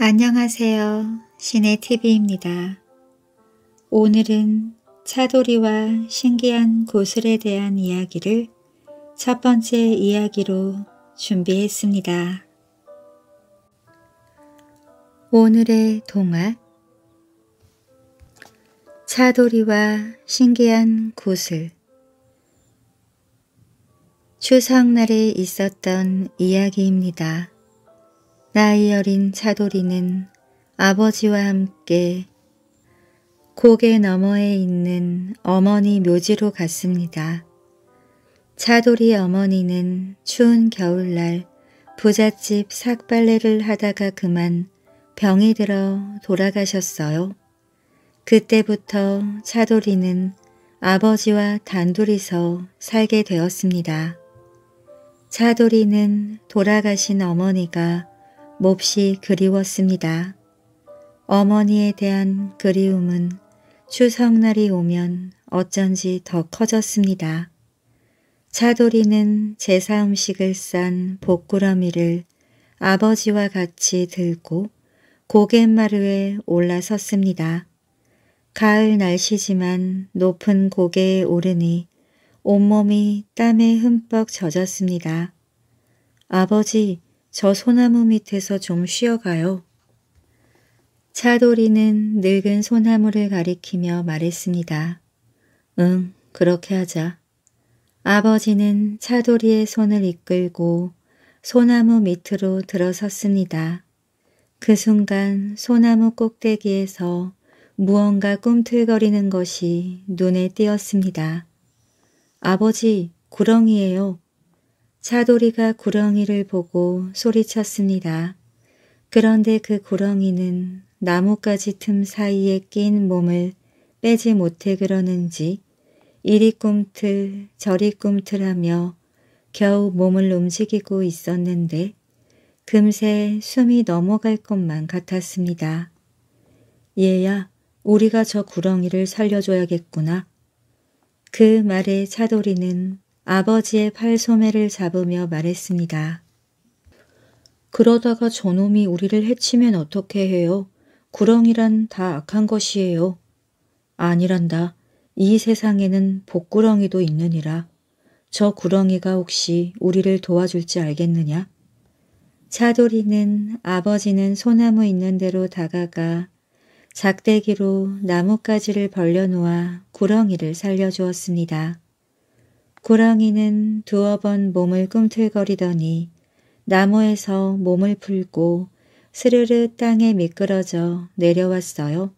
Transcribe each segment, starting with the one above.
안녕하세요. 신의 TV입니다. 오늘은 차돌이와 신기한 구슬에 대한 이야기를 첫 번째 이야기로 준비했습니다. 오늘의 동화 차돌이와 신기한 구슬 추석날에 있었던 이야기입니다. 나이 어린 차돌이는 아버지와 함께 고개 너머에 있는 어머니 묘지로 갔습니다. 차돌이 어머니는 추운 겨울날 부잣집 삭발레를 하다가 그만 병이 들어 돌아가셨어요. 그때부터 차돌이는 아버지와 단둘이서 살게 되었습니다. 차돌이는 돌아가신 어머니가 몹시 그리웠습니다. 어머니에 대한 그리움은 추석날이 오면 어쩐지 더 커졌습니다. 차돌이는 제사 음식을 싼복꾸러미를 아버지와 같이 들고 고갯마루에 올라섰습니다. 가을 날씨지만 높은 고개에 오르니 온몸이 땀에 흠뻑 젖었습니다. 아버지, 저 소나무 밑에서 좀 쉬어가요. 차돌이는 늙은 소나무를 가리키며 말했습니다. 응, 그렇게 하자. 아버지는 차돌이의 손을 이끌고 소나무 밑으로 들어섰습니다. 그 순간 소나무 꼭대기에서 무언가 꿈틀거리는 것이 눈에 띄었습니다. 아버지, 구렁이에요. 차돌이가 구렁이를 보고 소리쳤습니다. 그런데 그 구렁이는 나뭇가지 틈 사이에 낀 몸을 빼지 못해 그러는지 이리 꿈틀 저리 꿈틀하며 겨우 몸을 움직이고 있었는데 금세 숨이 넘어갈 것만 같았습니다. 얘야 우리가 저 구렁이를 살려줘야겠구나. 그 말에 차돌이는 아버지의 팔소매를 잡으며 말했습니다. 그러다가 저놈이 우리를 해치면 어떻게 해요? 구렁이란 다 악한 것이에요. 아니란다. 이 세상에는 복구렁이도 있느니라. 저 구렁이가 혹시 우리를 도와줄지 알겠느냐? 차돌이는 아버지는 소나무 있는 대로 다가가 작대기로 나뭇가지를 벌려놓아 구렁이를 살려주었습니다. 고랑이는 두어 번 몸을 꿈틀거리더니 나무에서 몸을 풀고 스르르 땅에 미끄러져 내려왔어요.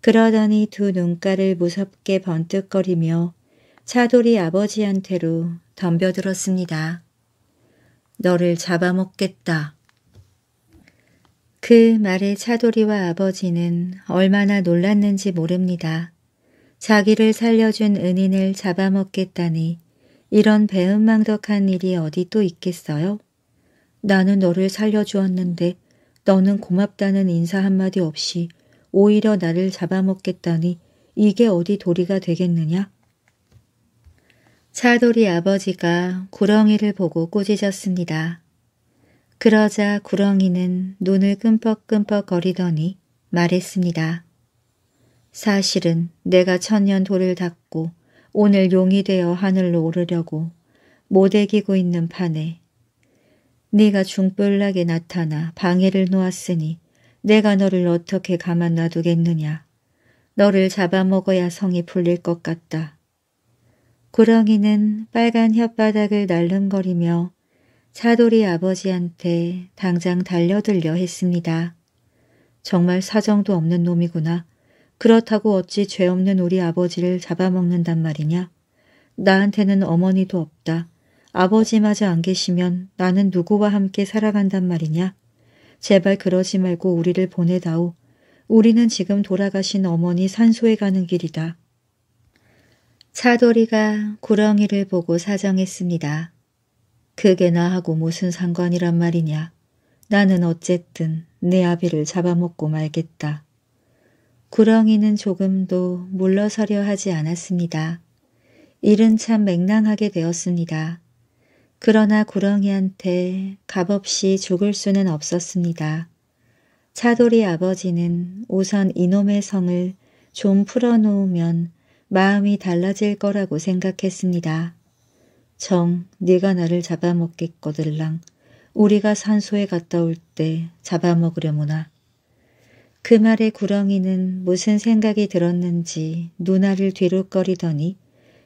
그러더니 두 눈가를 무섭게 번뜩거리며 차돌이 아버지한테로 덤벼들었습니다. 너를 잡아먹겠다. 그 말에 차돌이와 아버지는 얼마나 놀랐는지 모릅니다. 자기를 살려준 은인을 잡아먹겠다니 이런 배은망덕한 일이 어디 또 있겠어요? 나는 너를 살려주었는데 너는 고맙다는 인사 한마디 없이 오히려 나를 잡아먹겠다니 이게 어디 도리가 되겠느냐? 차돌이 아버지가 구렁이를 보고 꼬짖졌습니다 그러자 구렁이는 눈을 끔뻑끔뻑 거리더니 말했습니다. 사실은 내가 천년 돌을 닦고 오늘 용이 되어 하늘로 오르려고 못애기고 있는 판에 네가 중뿔나게 나타나 방해를 놓았으니 내가 너를 어떻게 가만 놔두겠느냐. 너를 잡아먹어야 성이 풀릴 것 같다. 구렁이는 빨간 혓바닥을 날름거리며 차돌이 아버지한테 당장 달려들려 했습니다. 정말 사정도 없는 놈이구나. 그렇다고 어찌 죄 없는 우리 아버지를 잡아먹는단 말이냐. 나한테는 어머니도 없다. 아버지마저 안 계시면 나는 누구와 함께 살아간단 말이냐. 제발 그러지 말고 우리를 보내다오. 우리는 지금 돌아가신 어머니 산소에 가는 길이다. 차돌이가 구렁이를 보고 사정했습니다. 그게 나하고 무슨 상관이란 말이냐. 나는 어쨌든 내 아비를 잡아먹고 말겠다. 구렁이는 조금도 물러서려 하지 않았습니다. 일은 참 맹랑하게 되었습니다. 그러나 구렁이한테 값없이 죽을 수는 없었습니다. 차돌이 아버지는 우선 이놈의 성을 좀 풀어놓으면 마음이 달라질 거라고 생각했습니다. 정, 네가 나를 잡아먹겠거들랑 우리가 산소에 갔다 올 때 잡아먹으려무나 그 말에 구렁이는 무슨 생각이 들었는지 누나를 뒤로거리더니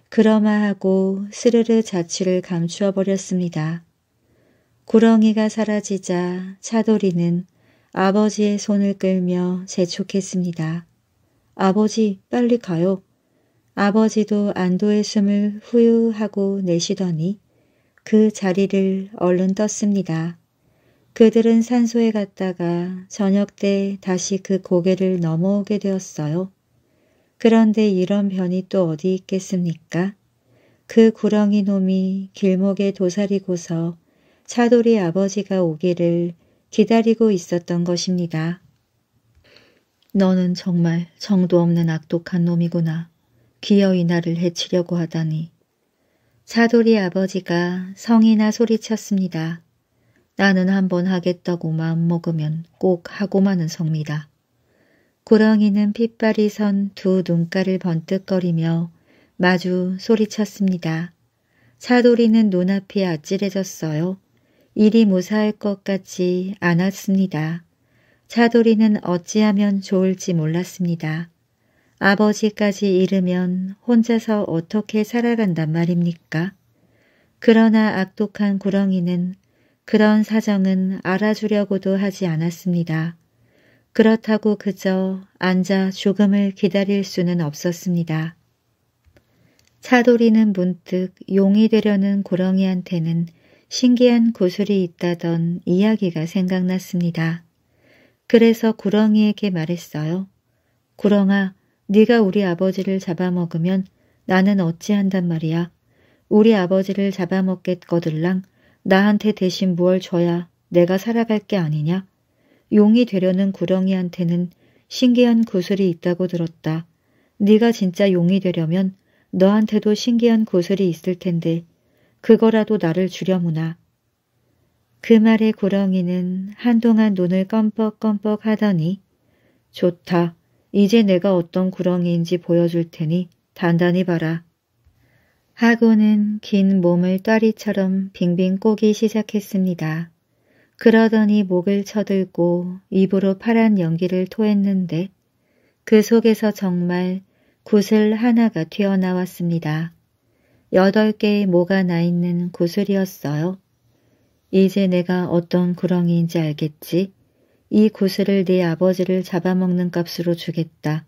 그러마 하고 스르르 자취를 감추어 버렸습니다. 구렁이가 사라지자 차돌이는 아버지의 손을 끌며 재촉했습니다. 아버지 빨리 가요. 아버지도 안도의 숨을 후유하고 내쉬더니 그 자리를 얼른 떴습니다. 그들은 산소에 갔다가 저녁 때 다시 그 고개를 넘어오게 되었어요. 그런데 이런 변이 또 어디 있겠습니까? 그 구렁이 놈이 길목에 도사리고서 차돌이 아버지가 오기를 기다리고 있었던 것입니다. 너는 정말 정도 없는 악독한 놈이구나. 기어이 나를 해치려고 하다니. 차돌이 아버지가 성이나 소리쳤습니다. 나는 한번 하겠다고 마음먹으면 꼭 하고 마는 성미다. 구렁이는 핏발이 선 두 눈가를 번뜩거리며 마주 소리쳤습니다. 사돌이는 눈앞이 아찔해졌어요. 일이 무사할 것 같지 않았습니다. 차돌이는 어찌하면 좋을지 몰랐습니다. 아버지까지 잃으면 혼자서 어떻게 살아간단 말입니까? 그러나 악독한 구렁이는 그런 사정은 알아주려고도 하지 않았습니다. 그렇다고 그저 앉아 죽음을 기다릴 수는 없었습니다. 차돌이는 문득 용이 되려는 고렁이한테는 신기한 구슬이 있다던 이야기가 생각났습니다. 그래서 구렁이에게 말했어요. 구렁아, 네가 우리 아버지를 잡아먹으면 나는 어찌한단 말이야. 우리 아버지를 잡아먹겠거들랑 나한테 대신 무얼 줘야 내가 살아갈 게 아니냐? 용이 되려는 구렁이한테는 신기한 구슬이 있다고 들었다. 네가 진짜 용이 되려면 너한테도 신기한 구슬이 있을 텐데 그거라도 나를 주려무나. 그 말에 구렁이는 한동안 눈을 껌뻑껌뻑 하더니 좋다. 이제 내가 어떤 구렁이인지 보여줄 테니 단단히 봐라. 하고는 긴 몸을 떠리처럼 빙빙 꼬기 시작했습니다. 그러더니 목을 쳐들고 입으로 파란 연기를 토했는데 그 속에서 정말 구슬 하나가 튀어나왔습니다. 여덟 개의 모가 나 있는 구슬이었어요. 이제 내가 어떤 구렁이인지 알겠지? 이 구슬을 네 아버지를 잡아먹는 값으로 주겠다.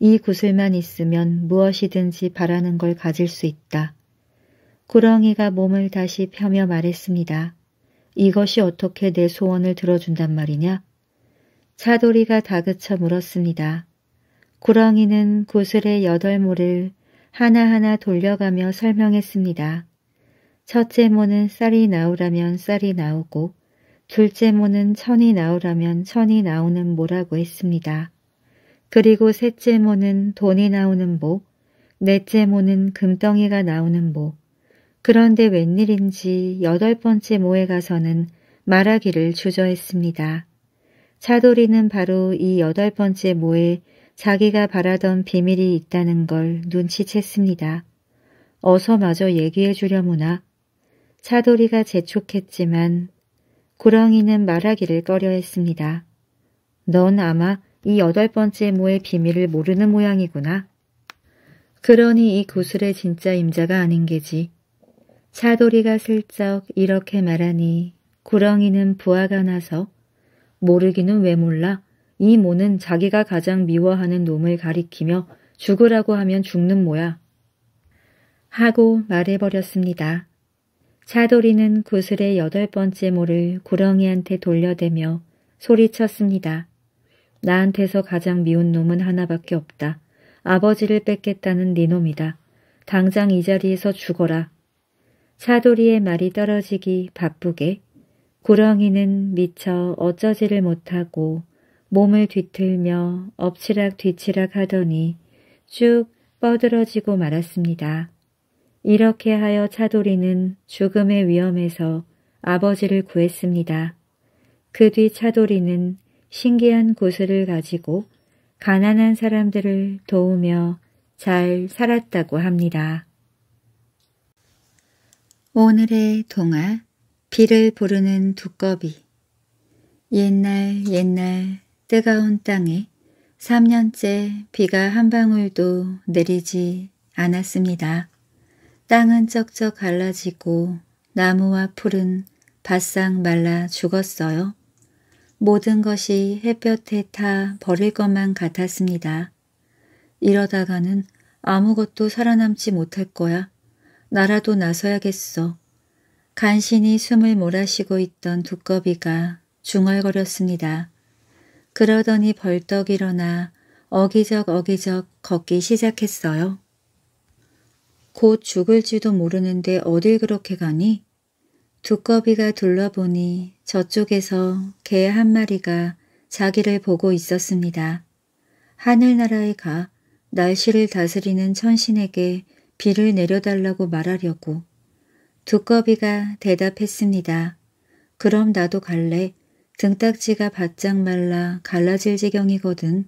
이 구슬만 있으면 무엇이든지 바라는 걸 가질 수 있다. 구렁이가 몸을 다시 펴며 말했습니다. 이것이 어떻게 내 소원을 들어준단 말이냐? 차돌이가 다그쳐 물었습니다. 구렁이는 구슬의 여덟 모를 하나하나 돌려가며 설명했습니다. 첫째 모는 쌀이 나오라면 쌀이 나오고 둘째 모는 천이 나오라면 천이 나오는 모라고 했습니다. 그리고 셋째 모는 돈이 나오는 모, 넷째 모는 금덩이가 나오는 모. 그런데 웬일인지 여덟 번째 모에 가서는 말하기를 주저했습니다. 차돌이는 바로 이 여덟 번째 모에 자기가 바라던 비밀이 있다는 걸 눈치챘습니다. 어서 마저 얘기해 주려무나. 차돌이가 재촉했지만 구렁이는 말하기를 꺼려 했습니다. 넌 아마 이 여덟 번째 모의 비밀을 모르는 모양이구나. 그러니 이 구슬의 진짜 임자가 아닌 게지. 차돌이가 슬쩍 이렇게 말하니 구렁이는 부하가 나서 모르기는 왜 몰라 이 모는 자기가 가장 미워하는 놈을 가리키며 죽으라고 하면 죽는 모야. 하고 말해버렸습니다. 차돌이는 구슬의 여덟 번째 모를 구렁이한테 돌려대며 소리쳤습니다. 나한테서 가장 미운 놈은 하나밖에 없다. 아버지를 뺏겠다는 네 놈이다. 당장 이 자리에서 죽어라. 차돌이의 말이 떨어지기 바쁘게 구렁이는 미처 어쩌지를 못하고 몸을 뒤틀며 엎치락 뒤치락 하더니 쭉 뻗으러지고 말았습니다. 이렇게 하여 차돌이는 죽음의 위험에서 아버지를 구했습니다. 그 뒤 차돌이는 신기한 구슬을 가지고 가난한 사람들을 도우며 잘 살았다고 합니다. 오늘의 동화 비를 부르는 두꺼비 옛날 옛날 뜨거운 땅에 3년째 비가 한 방울도 내리지 않았습니다. 땅은 쩍쩍 갈라지고 나무와 풀은 바싹 말라 죽었어요. 모든 것이 햇볕에 타 버릴 것만 같았습니다. 이러다가는 아무것도 살아남지 못할 거야. 나라도 나서야겠어. 간신히 숨을 몰아쉬고 있던 두꺼비가 중얼거렸습니다. 그러더니 벌떡 일어나 어기적 어기적 걷기 시작했어요. 곧 죽을지도 모르는데 어딜 그렇게 가니? 두꺼비가 둘러보니 저쪽에서 개 한 마리가 자기를 보고 있었습니다. 하늘나라에 가 날씨를 다스리는 천신에게 비를 내려달라고 말하려고 두꺼비가 대답했습니다. 그럼 나도 갈래. 등딱지가 바짝 말라 갈라질 지경이거든.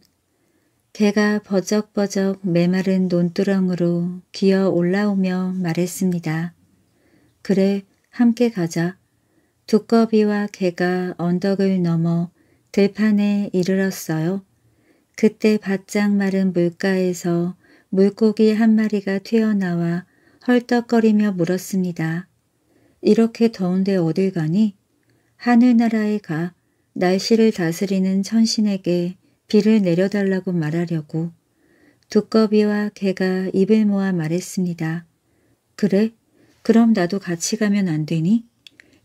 개가 버적버적 메마른 논두렁으로 기어 올라오며 말했습니다. 그래, 함께 가자. 두꺼비와 개가 언덕을 넘어 들판에 이르렀어요. 그때 바짝 마른 물가에서 물고기 한 마리가 튀어나와 헐떡거리며 물었습니다. 이렇게 더운데 어딜 가니? 하늘나라에 가 날씨를 다스리는 천신에게 비를 내려달라고 말하려고 두꺼비와 개가 입을 모아 말했습니다. 그래? 그럼 나도 같이 가면 안 되니?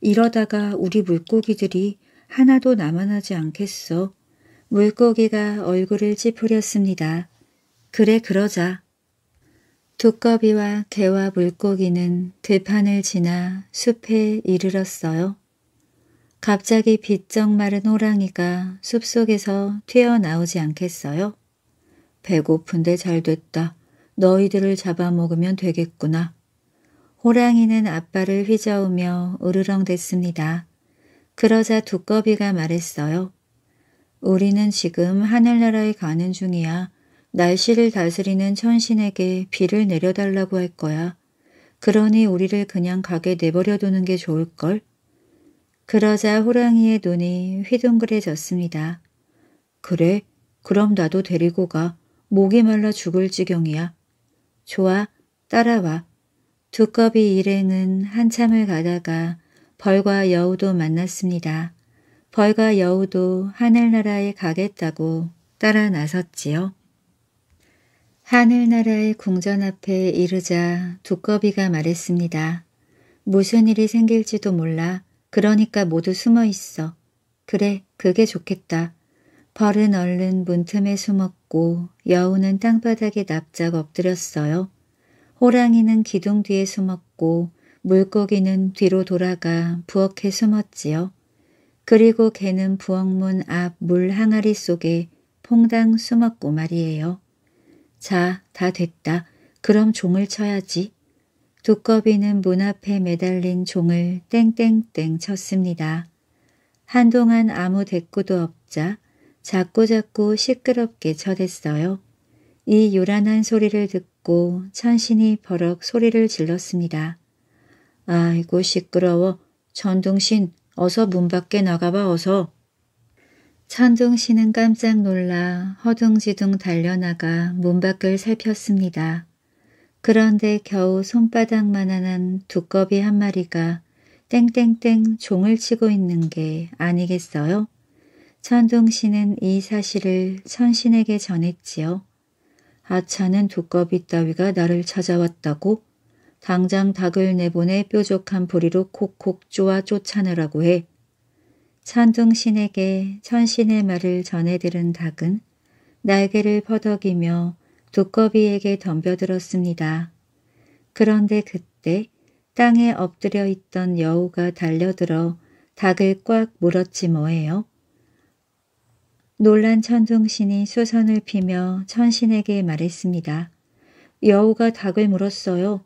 이러다가 우리 물고기들이 하나도 남아나지 않겠어. 물고기가 얼굴을 찌푸렸습니다. 그래 그러자. 두꺼비와 개와 물고기는 들판을 그 지나 숲에 이르렀어요. 갑자기 빗적 마른 호랑이가 숲속에서 튀어나오지 않겠어요? 배고픈데 잘 됐다. 너희들을 잡아먹으면 되겠구나. 호랑이는 아빠를 휘저으며 으르렁댔습니다. 그러자 두꺼비가 말했어요. 우리는 지금 하늘나라에 가는 중이야. 날씨를 다스리는 천신에게 비를 내려달라고 할 거야. 그러니 우리를 그냥 가게 내버려 두는 게 좋을걸? 그러자 호랑이의 눈이 휘둥그레졌습니다. 그래, 그럼 나도 데리고 가. 목이 말라 죽을 지경이야. 좋아, 따라와. 두꺼비 일행은 한참을 가다가 벌과 여우도 만났습니다. 벌과 여우도 하늘나라에 가겠다고 따라 나섰지요. 하늘나라의 궁전 앞에 이르자 두꺼비가 말했습니다. 무슨 일이 생길지도 몰라. 그러니까 모두 숨어 있어. 그래, 그게 좋겠다. 벌은 얼른 문틈에 숨었고 여우는 땅바닥에 납작 엎드렸어요. 호랑이는 기둥 뒤에 숨었고 물고기는 뒤로 돌아가 부엌에 숨었지요. 그리고 개는 부엌문 앞 물 항아리 속에 퐁당 숨었고 말이에요. 자, 다 됐다. 그럼 종을 쳐야지. 두꺼비는 문 앞에 매달린 종을 땡땡땡 쳤습니다. 한동안 아무 대꾸도 없자 자꾸자꾸 시끄럽게 쳐댔어요. 이 요란한 소리를 듣고 듣고 찬신이 버럭 소리를 질렀습니다. 아이고 시끄러워. 전둥신 어서 문 밖에 나가봐 어서. 천둥신은 깜짝 놀라 허둥지둥 달려나가 문 밖을 살폈습니다. 그런데 겨우 손바닥만한 두꺼비 한 마리가 땡땡땡 종을 치고 있는 게 아니겠어요? 천둥신은이 사실을 천신에게 전했지요. 아차는 두꺼비 따위가 나를 찾아왔다고 당장 닭을 내보내 뾰족한 부리로 콕콕 쪼아 쫓아내라고 해. 찬둥신에게 천신의 말을 전해 들은 닭은 날개를 퍼덕이며 두꺼비에게 덤벼들었습니다. 그런데 그때 땅에 엎드려 있던 여우가 달려들어 닭을 꽉 물었지 뭐예요. 놀란 천둥신이 수선을 피며 천신에게 말했습니다. 여우가 닭을 물었어요.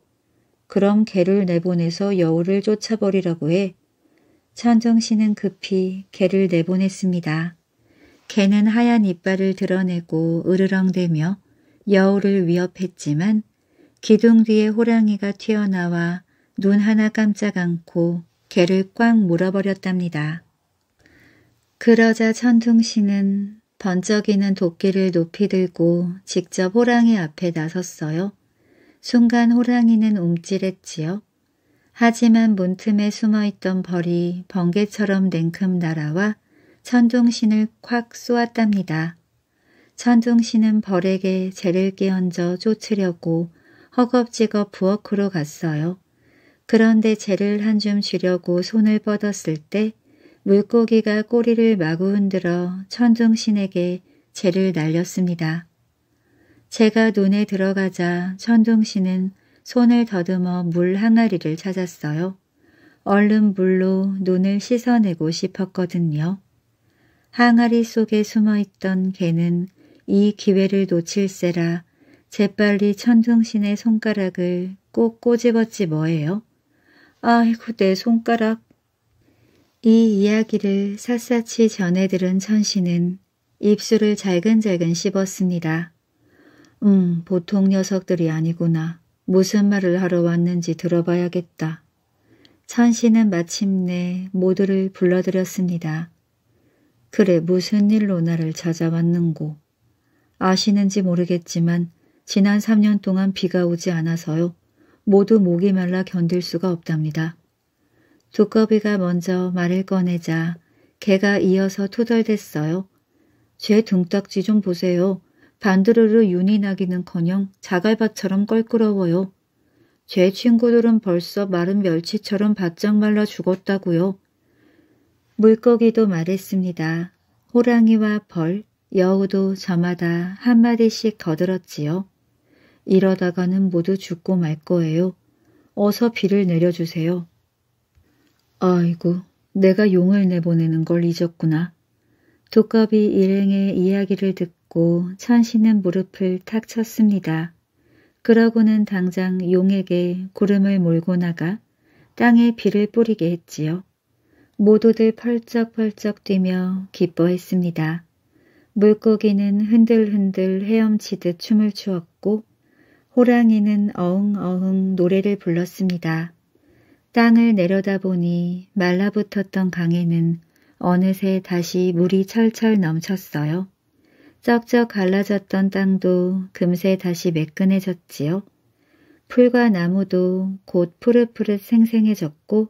그럼 개를 내보내서 여우를 쫓아버리라고 해. 천둥신은 급히 개를 내보냈습니다. 개는 하얀 이빨을 드러내고 으르렁대며 여우를 위협했지만 기둥 뒤에 호랑이가 튀어나와 눈 하나 깜짝 않고 개를 꽉 물어버렸답니다. 그러자 천둥씨는 번쩍이는 도끼를 높이 들고 직접 호랑이 앞에 나섰어요. 순간 호랑이는 움찔했지요. 하지만 문틈에 숨어있던 벌이 번개처럼 냉큼 날아와 천둥신을 콱 쏘았답니다. 천둥신은 벌에게 재를 끼얹어 쫓으려고 허겁지겁 부엌으로 갔어요. 그런데 재를 한줌 주려고 손을 뻗었을 때 물고기가 꼬리를 마구 흔들어 천둥신에게 재를 날렸습니다. 제가 눈에 들어가자 천둥신은 손을 더듬어 물 항아리를 찾았어요. 얼른 물로 눈을 씻어내고 싶었거든요. 항아리 속에 숨어있던 개는 이 기회를 놓칠세라 재빨리 천둥신의 손가락을 꼭 꼬집었지 뭐예요. 아이고 내 손가락 이 이야기를 샅샅이 전해 들은 천신은 입술을 잘근잘근 씹었습니다. 응, 음, 보통 녀석들이 아니구나. 무슨 말을 하러 왔는지 들어봐야겠다. 천신은 마침내 모두를 불러들였습니다. 그래, 무슨 일로 나를 찾아왔는고. 아시는지 모르겠지만 지난 3년 동안 비가 오지 않아서요. 모두 목이 말라 견딜 수가 없답니다. 두꺼비가 먼저 말을 꺼내자 개가 이어서 투덜댔어요. 제 등딱지 좀 보세요. 반드르르 윤이 나기는커녕 자갈밭처럼 껄끄러워요. 제 친구들은 벌써 마른 멸치처럼 바짝 말라 죽었다고요. 물고기도 말했습니다. 호랑이와 벌, 여우도 저마다 한마디씩 거들었지요. 이러다가는 모두 죽고 말 거예요. 어서 비를 내려주세요. 아이고, 내가 용을 내보내는 걸 잊었구나. 두꺼비 일행의 이야기를 듣고 천신은 무릎을 탁 쳤습니다. 그러고는 당장 용에게 구름을 몰고 나가 땅에 비를 뿌리게 했지요. 모두들 펄쩍펄쩍 뛰며 기뻐했습니다. 물고기는 흔들흔들 헤엄치듯 춤을 추었고 호랑이는 어흥어흥 노래를 불렀습니다. 땅을 내려다보니 말라붙었던 강에는 어느새 다시 물이 철철 넘쳤어요. 쩍쩍 갈라졌던 땅도 금세 다시 매끈해졌지요. 풀과 나무도 곧 푸릇푸릇 생생해졌고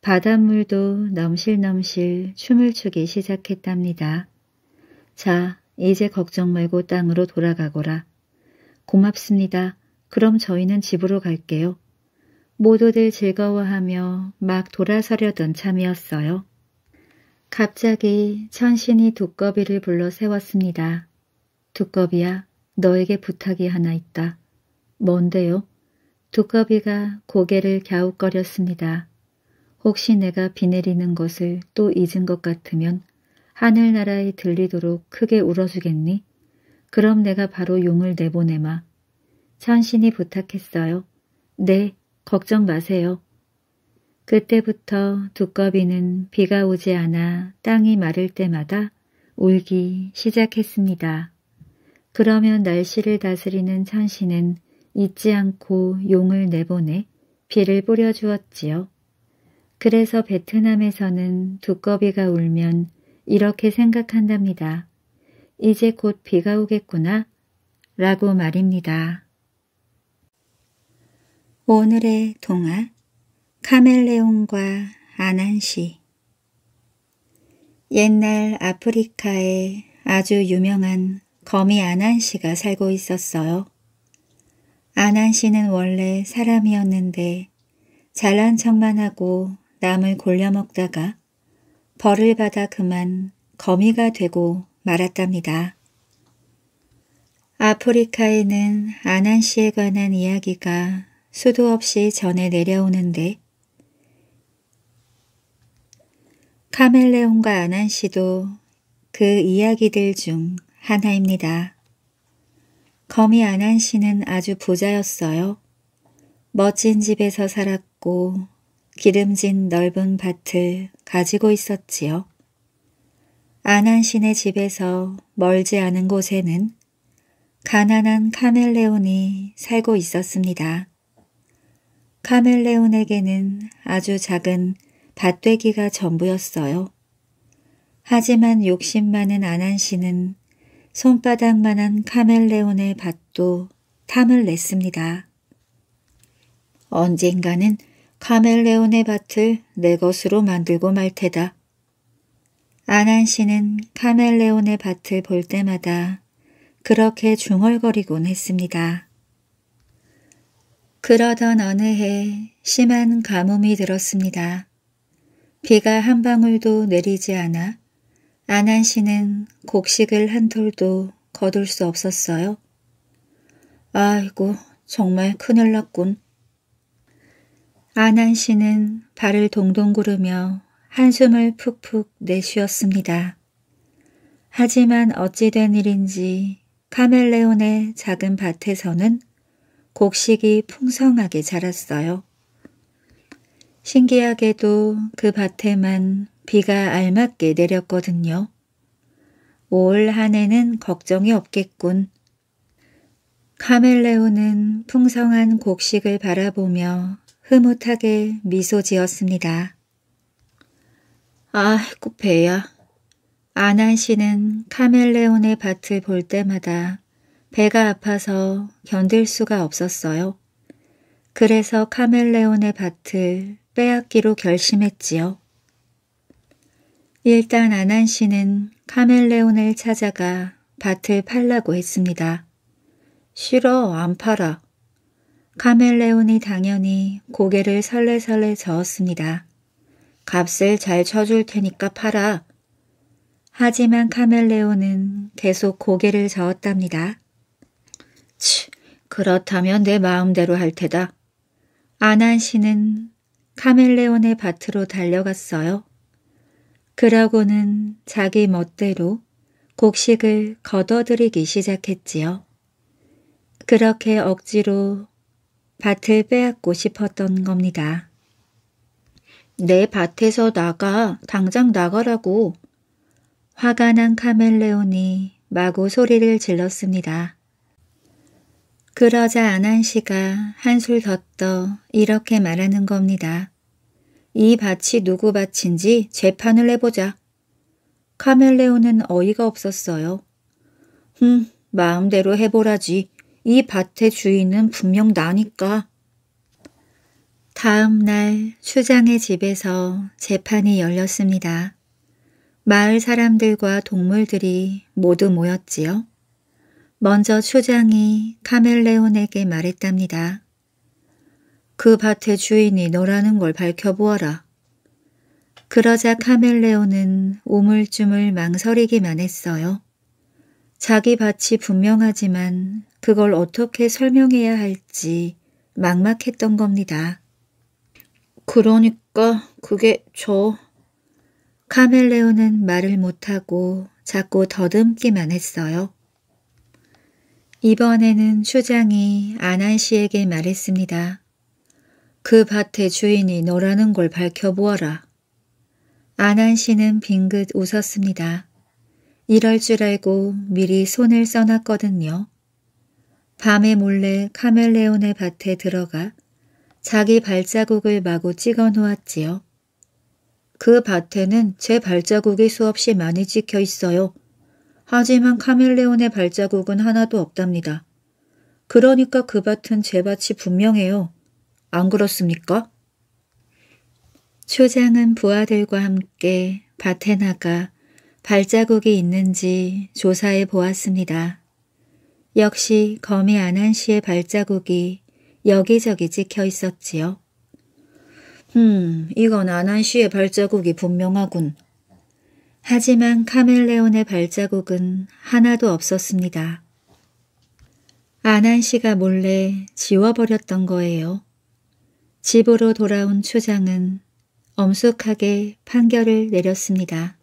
바닷물도 넘실넘실 춤을 추기 시작했답니다. 자, 이제 걱정 말고 땅으로 돌아가거라. 고맙습니다. 그럼 저희는 집으로 갈게요. 모두들 즐거워하며 막 돌아서려던 참이었어요. 갑자기 천신이 두꺼비를 불러 세웠습니다. 두꺼비야, 너에게 부탁이 하나 있다. 뭔데요? 두꺼비가 고개를 갸웃거렸습니다. 혹시 내가 비 내리는 것을 또 잊은 것 같으면 하늘나라에 들리도록 크게 울어주겠니? 그럼 내가 바로 용을 내보내마. 천신이 부탁했어요. 네, 걱정 마세요. 그때부터 두꺼비는 비가 오지 않아 땅이 마를 때마다 울기 시작했습니다. 그러면 날씨를 다스리는 천신은 잊지 않고 용을 내보내 비를 뿌려주었지요. 그래서 베트남에서는 두꺼비가 울면 이렇게 생각한답니다. 이제 곧 비가 오겠구나 라고 말입니다. 오늘의 동화 카멜레온과 아난시 옛날 아프리카에 아주 유명한 거미 아난시가 살고 있었어요. 아난시는 원래 사람이었는데 잘난 척만 하고 남을 골려먹다가 벌을 받아 그만 거미가 되고 말았답니다. 아프리카에는 아난시에 관한 이야기가 수도 없이 전에 내려오는데 카멜레온과 아난 시도그 이야기들 중 하나입니다. 거미 아난 시는 아주 부자였어요. 멋진 집에서 살았고 기름진 넓은 밭을 가지고 있었지요. 아난 씨네 집에서 멀지 않은 곳에는 가난한 카멜레온이 살고 있었습니다. 카멜레온에게는 아주 작은 밭돼기가 전부였어요. 하지만 욕심 많은 아난 씨는 손바닥만한 카멜레온의 밭도 탐을 냈습니다. 언젠가는 카멜레온의 밭을 내 것으로 만들고 말 테다. 아난 씨는 카멜레온의 밭을 볼 때마다 그렇게 중얼거리곤 했습니다. 그러던 어느 해 심한 가뭄이 들었습니다. 비가 한 방울도 내리지 않아 안한 씨는 곡식을 한 톨도 거둘 수 없었어요. 아이고 정말 큰일 났군. 안한 씨는 발을 동동 구르며 한숨을 푹푹 내쉬었습니다. 하지만 어찌된 일인지 카멜레온의 작은 밭에서는 곡식이 풍성하게 자랐어요. 신기하게도 그 밭에만 비가 알맞게 내렸거든요. 올 한해는 걱정이 없겠군. 카멜레온은 풍성한 곡식을 바라보며 흐뭇하게 미소 지었습니다. 아이고 배야. 아난 씨는 카멜레온의 밭을 볼 때마다 배가 아파서 견딜 수가 없었어요. 그래서 카멜레온의 밭을 빼앗기로 결심했지요. 일단 아난 씨는 카멜레온을 찾아가 밭을 팔라고 했습니다. 싫어, 안 팔아. 카멜레온이 당연히 고개를 설레설레 저었습니다. 값을 잘 쳐줄 테니까 팔아. 하지만 카멜레온은 계속 고개를 저었답니다. 치, 그렇다면 내 마음대로 할 테다. 아난 씨는 카멜레온의 밭으로 달려갔어요. 그러고는 자기 멋대로 곡식을 걷어들이기 시작했지요. 그렇게 억지로 밭을 빼앗고 싶었던 겁니다. 내 밭에서 나가, 당장 나가라고. 화가 난 카멜레온이 마구 소리를 질렀습니다. 그러자 안한 씨가 한술 더 떠 이렇게 말하는 겁니다. 이 밭이 누구 밭인지 재판을 해보자. 카멜레온은 어이가 없었어요. 흠, 마음대로 해보라지. 이 밭의 주인은 분명 나니까. 다음 날수장의 집에서 재판이 열렸습니다. 마을 사람들과 동물들이 모두 모였지요. 먼저 초장이 카멜레온에게 말했답니다. 그 밭의 주인이 너라는 걸 밝혀보아라. 그러자 카멜레온은 우물쭈물 망설이기만 했어요. 자기 밭이 분명하지만 그걸 어떻게 설명해야 할지 막막했던 겁니다. 그러니까 그게 저... 카멜레온은 말을 못하고 자꾸 더듬기만 했어요. 이번에는 추장이 아난 씨에게 말했습니다. 그 밭의 주인이 너라는 걸 밝혀보아라. 아난 씨는 빙긋 웃었습니다. 이럴 줄 알고 미리 손을 써놨거든요. 밤에 몰래 카멜레온의 밭에 들어가 자기 발자국을 마구 찍어 놓았지요. 그 밭에는 제 발자국이 수없이 많이 찍혀 있어요. 하지만 카멜레온의 발자국은 하나도 없답니다. 그러니까 그 밭은 제 밭이 분명해요. 안 그렇습니까? 초장은 부하들과 함께 밭에 나가 발자국이 있는지 조사해 보았습니다. 역시 거미 아난시의 발자국이 여기저기 찍혀 있었지요. 음, 이건 아난시의 발자국이 분명하군. 하지만 카멜레온의 발자국은 하나도 없었습니다. 아난 씨가 몰래 지워버렸던 거예요. 집으로 돌아온 추장은 엄숙하게 판결을 내렸습니다.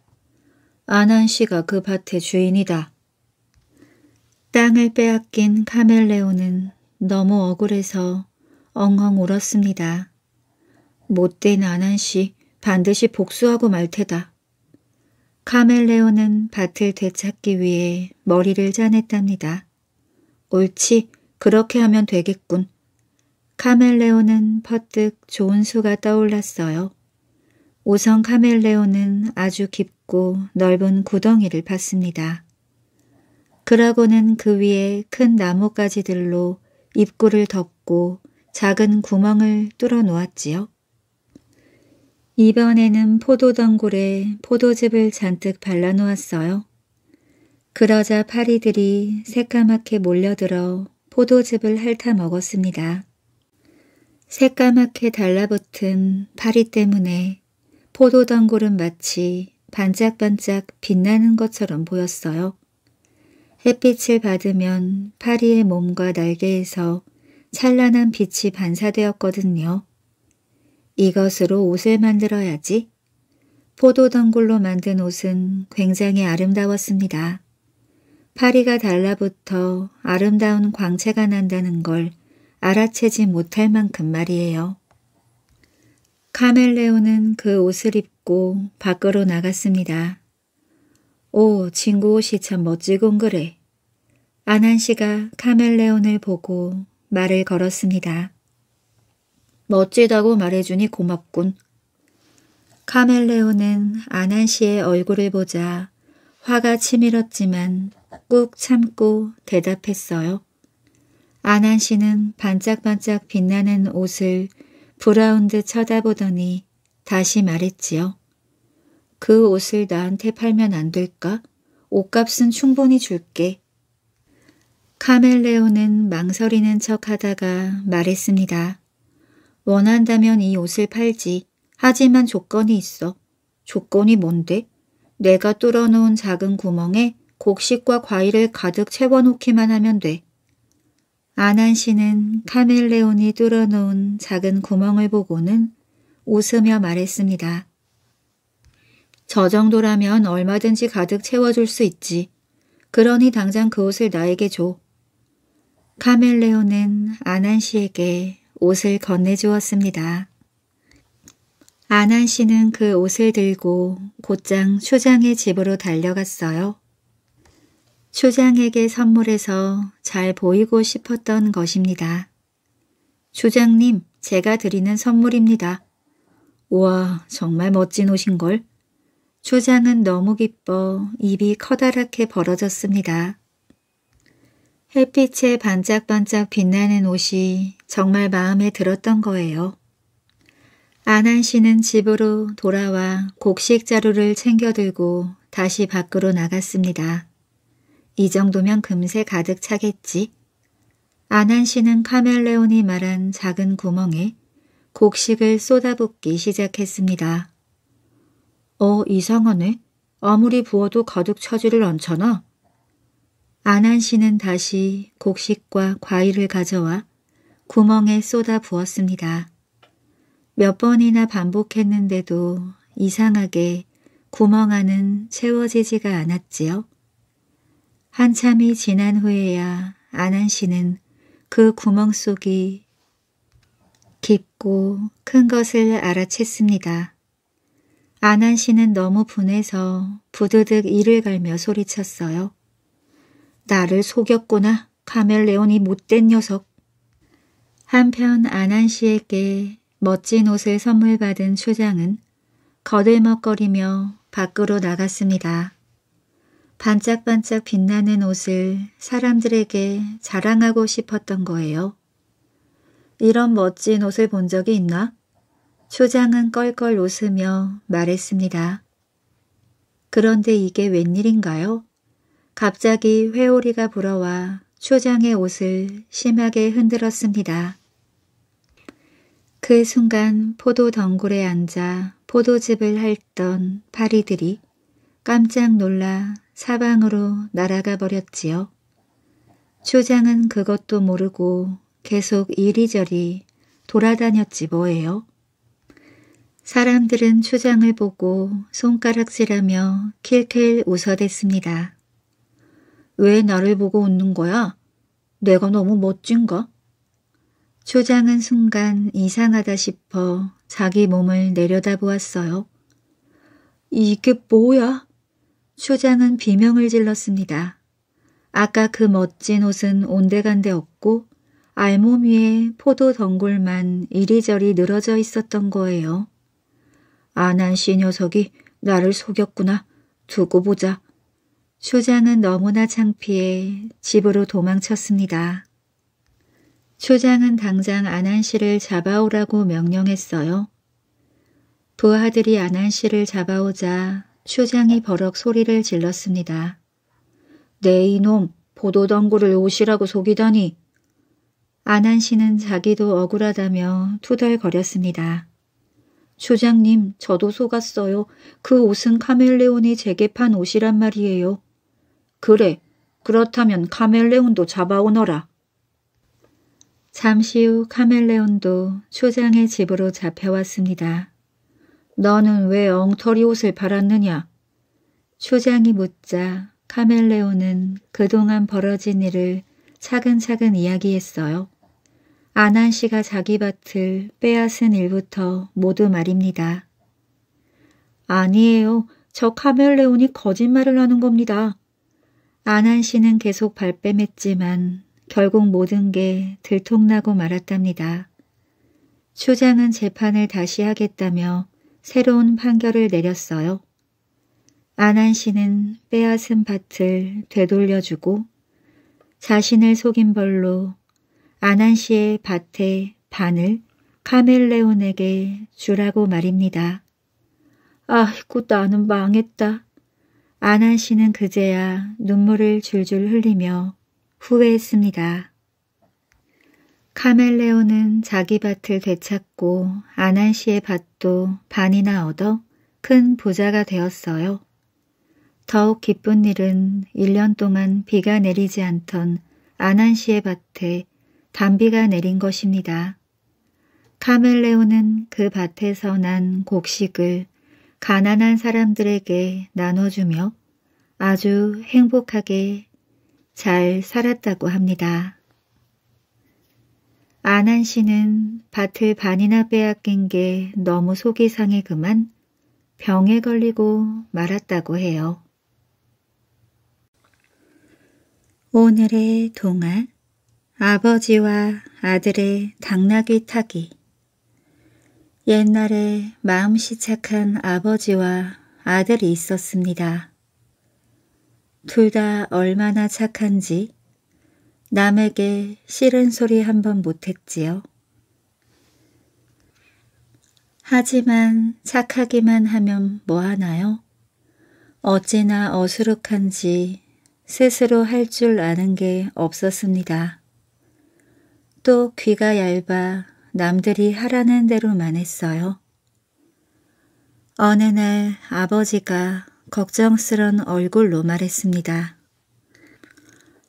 아난 씨가 그 밭의 주인이다. 땅을 빼앗긴 카멜레온은 너무 억울해서 엉엉 울었습니다. 못된 아난 씨 반드시 복수하고 말 테다. 카멜레온은 밭을 되찾기 위해 머리를 짜냈답니다. 옳지, 그렇게 하면 되겠군. 카멜레온은 퍼뜩 좋은 수가 떠올랐어요. 우선 카멜레온은 아주 깊고 넓은 구덩이를 봤습니다. 그러고는 그 위에 큰 나뭇가지들로 입구를 덮고 작은 구멍을 뚫어 놓았지요. 이번에는 포도덩굴에 포도즙을 잔뜩 발라놓았어요. 그러자 파리들이 새까맣게 몰려들어 포도즙을 핥아먹었습니다. 새까맣게 달라붙은 파리 때문에 포도덩굴은 마치 반짝반짝 빛나는 것처럼 보였어요. 햇빛을 받으면 파리의 몸과 날개에서 찬란한 빛이 반사되었거든요. 이것으로 옷을 만들어야지. 포도 덩굴로 만든 옷은 굉장히 아름다웠습니다. 파리가 달라붙어 아름다운 광채가 난다는 걸 알아채지 못할 만큼 말이에요. 카멜레온은 그 옷을 입고 밖으로 나갔습니다. 오, 친구 옷이 참 멋지군 그래. 아난 씨가 카멜레온을 보고 말을 걸었습니다. 멋지다고 말해주니 고맙군. 카멜레온은 아난 씨의 얼굴을 보자 화가 치밀었지만 꾹 참고 대답했어요. 아난 씨는 반짝반짝 빛나는 옷을 브라운 듯 쳐다보더니 다시 말했지요. 그 옷을 나한테 팔면 안 될까? 옷값은 충분히 줄게. 카멜레온은 망설이는 척하다가 말했습니다. 원한다면 이 옷을 팔지. 하지만 조건이 있어. 조건이 뭔데? 내가 뚫어놓은 작은 구멍에 곡식과 과일을 가득 채워놓기만 하면 돼. 아난 씨는 카멜레온이 뚫어놓은 작은 구멍을 보고는 웃으며 말했습니다. 저 정도라면 얼마든지 가득 채워줄 수 있지. 그러니 당장 그 옷을 나에게 줘. 카멜레온은 아난 씨에게 옷을 건네주었습니다. 아난 씨는 그 옷을 들고 곧장 초장의 집으로 달려갔어요. 초장에게 선물해서 잘 보이고 싶었던 것입니다. 초장님, 제가 드리는 선물입니다. 우와, 정말 멋진 옷인걸. 초장은 너무 기뻐 입이 커다랗게 벌어졌습니다. 햇빛에 반짝반짝 빛나는 옷이 정말 마음에 들었던 거예요. 안한 씨는 집으로 돌아와 곡식 자루를 챙겨들고 다시 밖으로 나갔습니다. 이 정도면 금세 가득 차겠지. 안한 씨는 카멜레온이 말한 작은 구멍에 곡식을 쏟아붓기 시작했습니다. 어, 이상하네. 아무리 부어도 가득 차지를 않잖아. 안한 씨는 다시 곡식과 과일을 가져와 구멍에 쏟아 부었습니다. 몇 번이나 반복했는데도 이상하게 구멍 안은 채워지지가 않았지요. 한참이 지난 후에야 안한 씨는 그 구멍 속이 깊고 큰 것을 알아챘습니다. 안한 씨는 너무 분해서 부드득 이를 갈며 소리쳤어요. 나를 속였구나. 카멜레온이 못된 녀석. 한편 아난 씨에게 멋진 옷을 선물 받은 추장은 거들먹거리며 밖으로 나갔습니다. 반짝반짝 빛나는 옷을 사람들에게 자랑하고 싶었던 거예요. 이런 멋진 옷을 본 적이 있나? 초장은 껄껄 웃으며 말했습니다. 그런데 이게 웬일인가요? 갑자기 회오리가 불어와 초장의 옷을 심하게 흔들었습니다. 그 순간 포도 덩굴에 앉아 포도즙을 핥던 파리들이 깜짝 놀라 사방으로 날아가 버렸지요. 초장은 그것도 모르고 계속 이리저리 돌아다녔지 뭐예요. 사람들은 초장을 보고 손가락질하며 킬킬 웃어댔습니다. 왜 나를 보고 웃는 거야? 내가 너무 멋진가? 초장은 순간 이상하다 싶어 자기 몸을 내려다보았어요. 이게 뭐야? 초장은 비명을 질렀습니다. 아까 그 멋진 옷은 온데간데 없고 알몸 위에 포도 덩굴만 이리저리 늘어져 있었던 거예요. 아난 씨 녀석이 나를 속였구나. 두고 보자. 초장은 너무나 창피해 집으로 도망쳤습니다. 초장은 당장 안한 씨를 잡아오라고 명령했어요. 부하들이 안한 씨를 잡아오자 초장이 버럭 소리를 질렀습니다. 네 이놈 보도덩굴을 오시라고 속이다니. 안한 씨는 자기도 억울하다며 투덜거렸습니다. 초장님 저도 속았어요. 그 옷은 카멜레온이 재개판 옷이란 말이에요. 그래, 그렇다면 카멜레온도 잡아오너라. 잠시 후 카멜레온도 초장의 집으로 잡혀왔습니다. 너는 왜 엉터리 옷을 팔았느냐? 초장이 묻자 카멜레온은 그동안 벌어진 일을 차근차근 이야기했어요. 아난 씨가 자기 밭을 빼앗은 일부터 모두 말입니다. 아니에요. 저 카멜레온이 거짓말을 하는 겁니다. 안한 씨는 계속 발뺌했지만 결국 모든 게 들통나고 말았답니다. 추장은 재판을 다시 하겠다며 새로운 판결을 내렸어요. 안한 씨는 빼앗은 밭을 되돌려주고 자신을 속인 벌로 안한 씨의 밭의 반을 카멜레온에게 주라고 말입니다. 아이고 나는 망했다. 아나 씨는 그제야 눈물을 줄줄 흘리며 후회했습니다. 카멜레온은 자기 밭을 되찾고 아난 씨의 밭도 반이나 얻어 큰 부자가 되었어요. 더욱 기쁜 일은 1년 동안 비가 내리지 않던 아난 씨의 밭에 단비가 내린 것입니다. 카멜레온은 그 밭에서 난 곡식을 가난한 사람들에게 나눠주며 아주 행복하게 잘 살았다고 합니다. 아난 씨는 밭을 반이나 빼앗긴 게 너무 속이 상해 그만 병에 걸리고 말았다고 해요. 오늘의 동화 아버지와 아들의 당나귀 타기 옛날에 마음씨 착한 아버지와 아들이 있었습니다. 둘 다 얼마나 착한지 남에게 싫은 소리 한 번 못했지요. 하지만 착하기만 하면 뭐하나요? 어찌나 어수룩한지 스스로 할 줄 아는 게 없었습니다. 또 귀가 얇아 남들이 하라는 대로만 했어요. 어느 날 아버지가 걱정스런 얼굴로 말했습니다.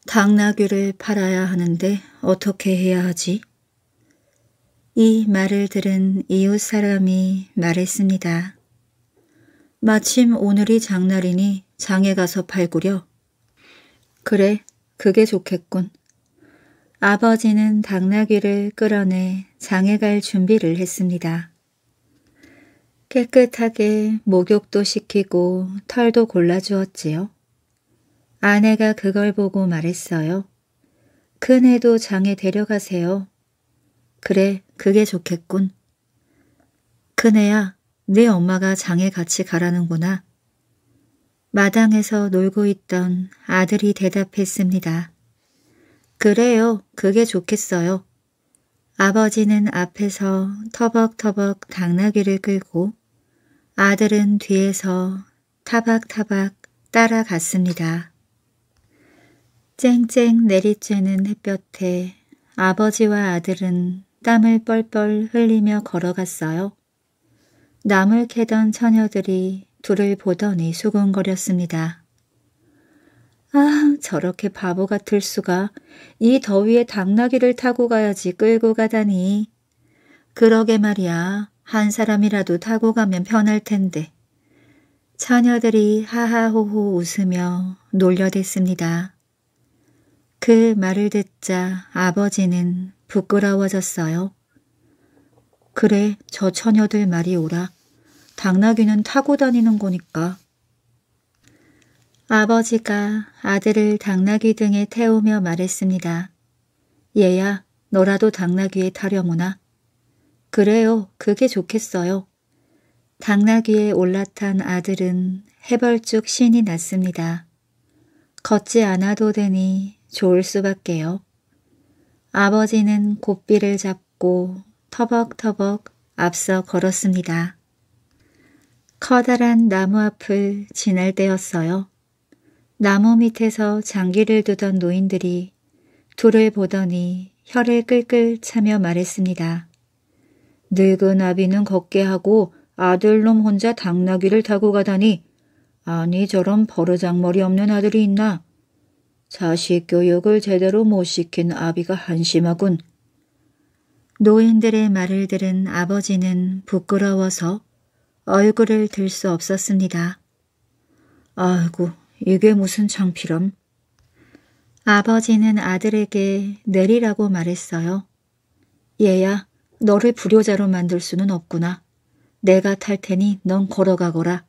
당나귀를 팔아야 하는데 어떻게 해야 하지? 이 말을 들은 이웃 사람이 말했습니다. 마침 오늘이 장날이니 장에 가서 팔구려. 그래, 그게 좋겠군. 아버지는 당나귀를 끌어내 장에 갈 준비를 했습니다. 깨끗하게 목욕도 시키고 털도 골라주었지요. 아내가 그걸 보고 말했어요. 큰애도 장에 데려가세요. 그래, 그게 좋겠군. 큰애야, 네 엄마가 장에 같이 가라는구나. 마당에서 놀고 있던 아들이 대답했습니다. 그래요. 그게 좋겠어요. 아버지는 앞에서 터벅터벅 당나귀를 끌고 아들은 뒤에서 타박타박 따라갔습니다. 쨍쨍 내리쬐는 햇볕에 아버지와 아들은 땀을 뻘뻘 흘리며 걸어갔어요. 나물 캐던 처녀들이 둘을 보더니 수군거렸습니다. 아, 저렇게 바보 같을 수가. 이 더위에 당나귀를 타고 가야지 끌고 가다니. 그러게 말이야. 한 사람이라도 타고 가면 편할 텐데. 처녀들이 하하호호 웃으며 놀려댔습니다. 그 말을 듣자 아버지는 부끄러워졌어요. 그래, 저 처녀들 말이 오라. 당나귀는 타고 다니는 거니까 아버지가 아들을 당나귀 등에 태우며 말했습니다. 얘야, 너라도 당나귀에 타려무나? 그래요, 그게 좋겠어요. 당나귀에 올라탄 아들은 해벌쭉 신이 났습니다. 걷지 않아도 되니 좋을 수밖에요. 아버지는 곱비를 잡고 터벅터벅 앞서 걸었습니다. 커다란 나무 앞을 지날 때였어요. 나무 밑에서 장기를 두던 노인들이 둘을 보더니 혀를 끌끌 차며 말했습니다. 늙은 아비는 걷게 하고 아들놈 혼자 당나귀를 타고 가다니 아니 저런 버르장머리 없는 아들이 있나. 자식 교육을 제대로 못 시킨 아비가 한심하군. 노인들의 말을 들은 아버지는 부끄러워서 얼굴을 들 수 없었습니다. 아이고 이게 무슨 창피럼? 아버지는 아들에게 내리라고 말했어요. 얘야, 너를 불효자로 만들 수는 없구나. 내가 탈 테니 넌 걸어가거라.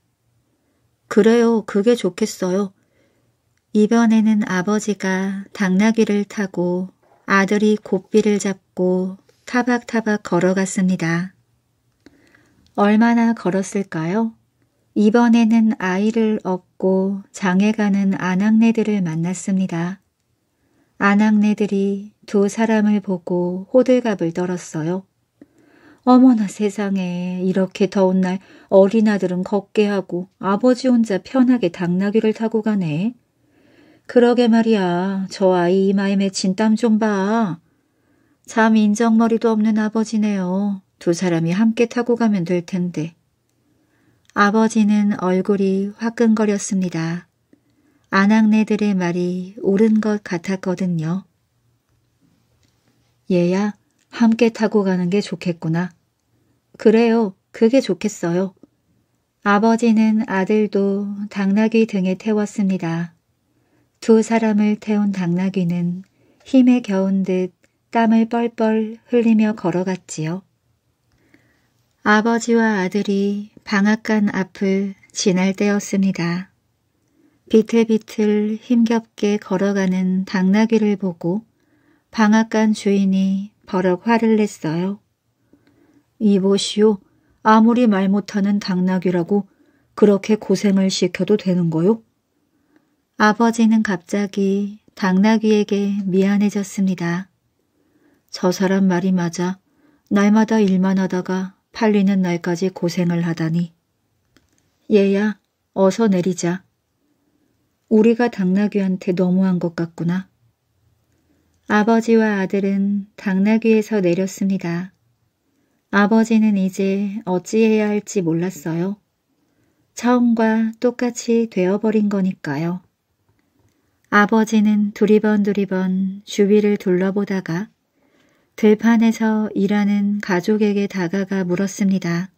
그래요, 그게 좋겠어요. 이번에는 아버지가 당나귀를 타고 아들이 곱비를 잡고 타박타박 걸어갔습니다. 얼마나 걸었을까요? 이번에는 아이를 업고 먹고 장에 가는 아낙네들을 만났습니다. 아낙네들이 두 사람을 보고 호들갑을 떨었어요. 어머나 세상에 이렇게 더운 날 어린아들은 걷게 하고 아버지 혼자 편하게 당나귀를 타고 가네. 그러게 말이야 저 아이 이마에 맺힌 땀 좀 봐. 참 인정머리도 없는 아버지네요. 두 사람이 함께 타고 가면 될 텐데. 아버지는 얼굴이 화끈거렸습니다. 아낙네들의 말이 옳은 것 같았거든요. 얘야, 함께 타고 가는 게 좋겠구나. 그래요, 그게 좋겠어요. 아버지는 아들도 당나귀 등에 태웠습니다. 두 사람을 태운 당나귀는 힘에 겨운 듯 땀을 뻘뻘 흘리며 걸어갔지요. 아버지와 아들이 방앗간 앞을 지날 때였습니다. 비틀비틀 힘겹게 걸어가는 당나귀를 보고 방앗간 주인이 버럭 화를 냈어요. 이보시오, 아무리 말 못하는 당나귀라고 그렇게 고생을 시켜도 되는 거요? 아버지는 갑자기 당나귀에게 미안해졌습니다. 저 사람 말이 맞아. 날마다 일만 하다가 팔리는 날까지 고생을 하다니. 얘야, 어서 내리자. 우리가 당나귀한테 너무한 것 같구나. 아버지와 아들은 당나귀에서 내렸습니다. 아버지는 이제 어찌해야 할지 몰랐어요. 처음과 똑같이 되어버린 거니까요. 아버지는 두리번두리번 주위를 둘러보다가 들판에서 일하는 가족에게 다가가 물었습니다.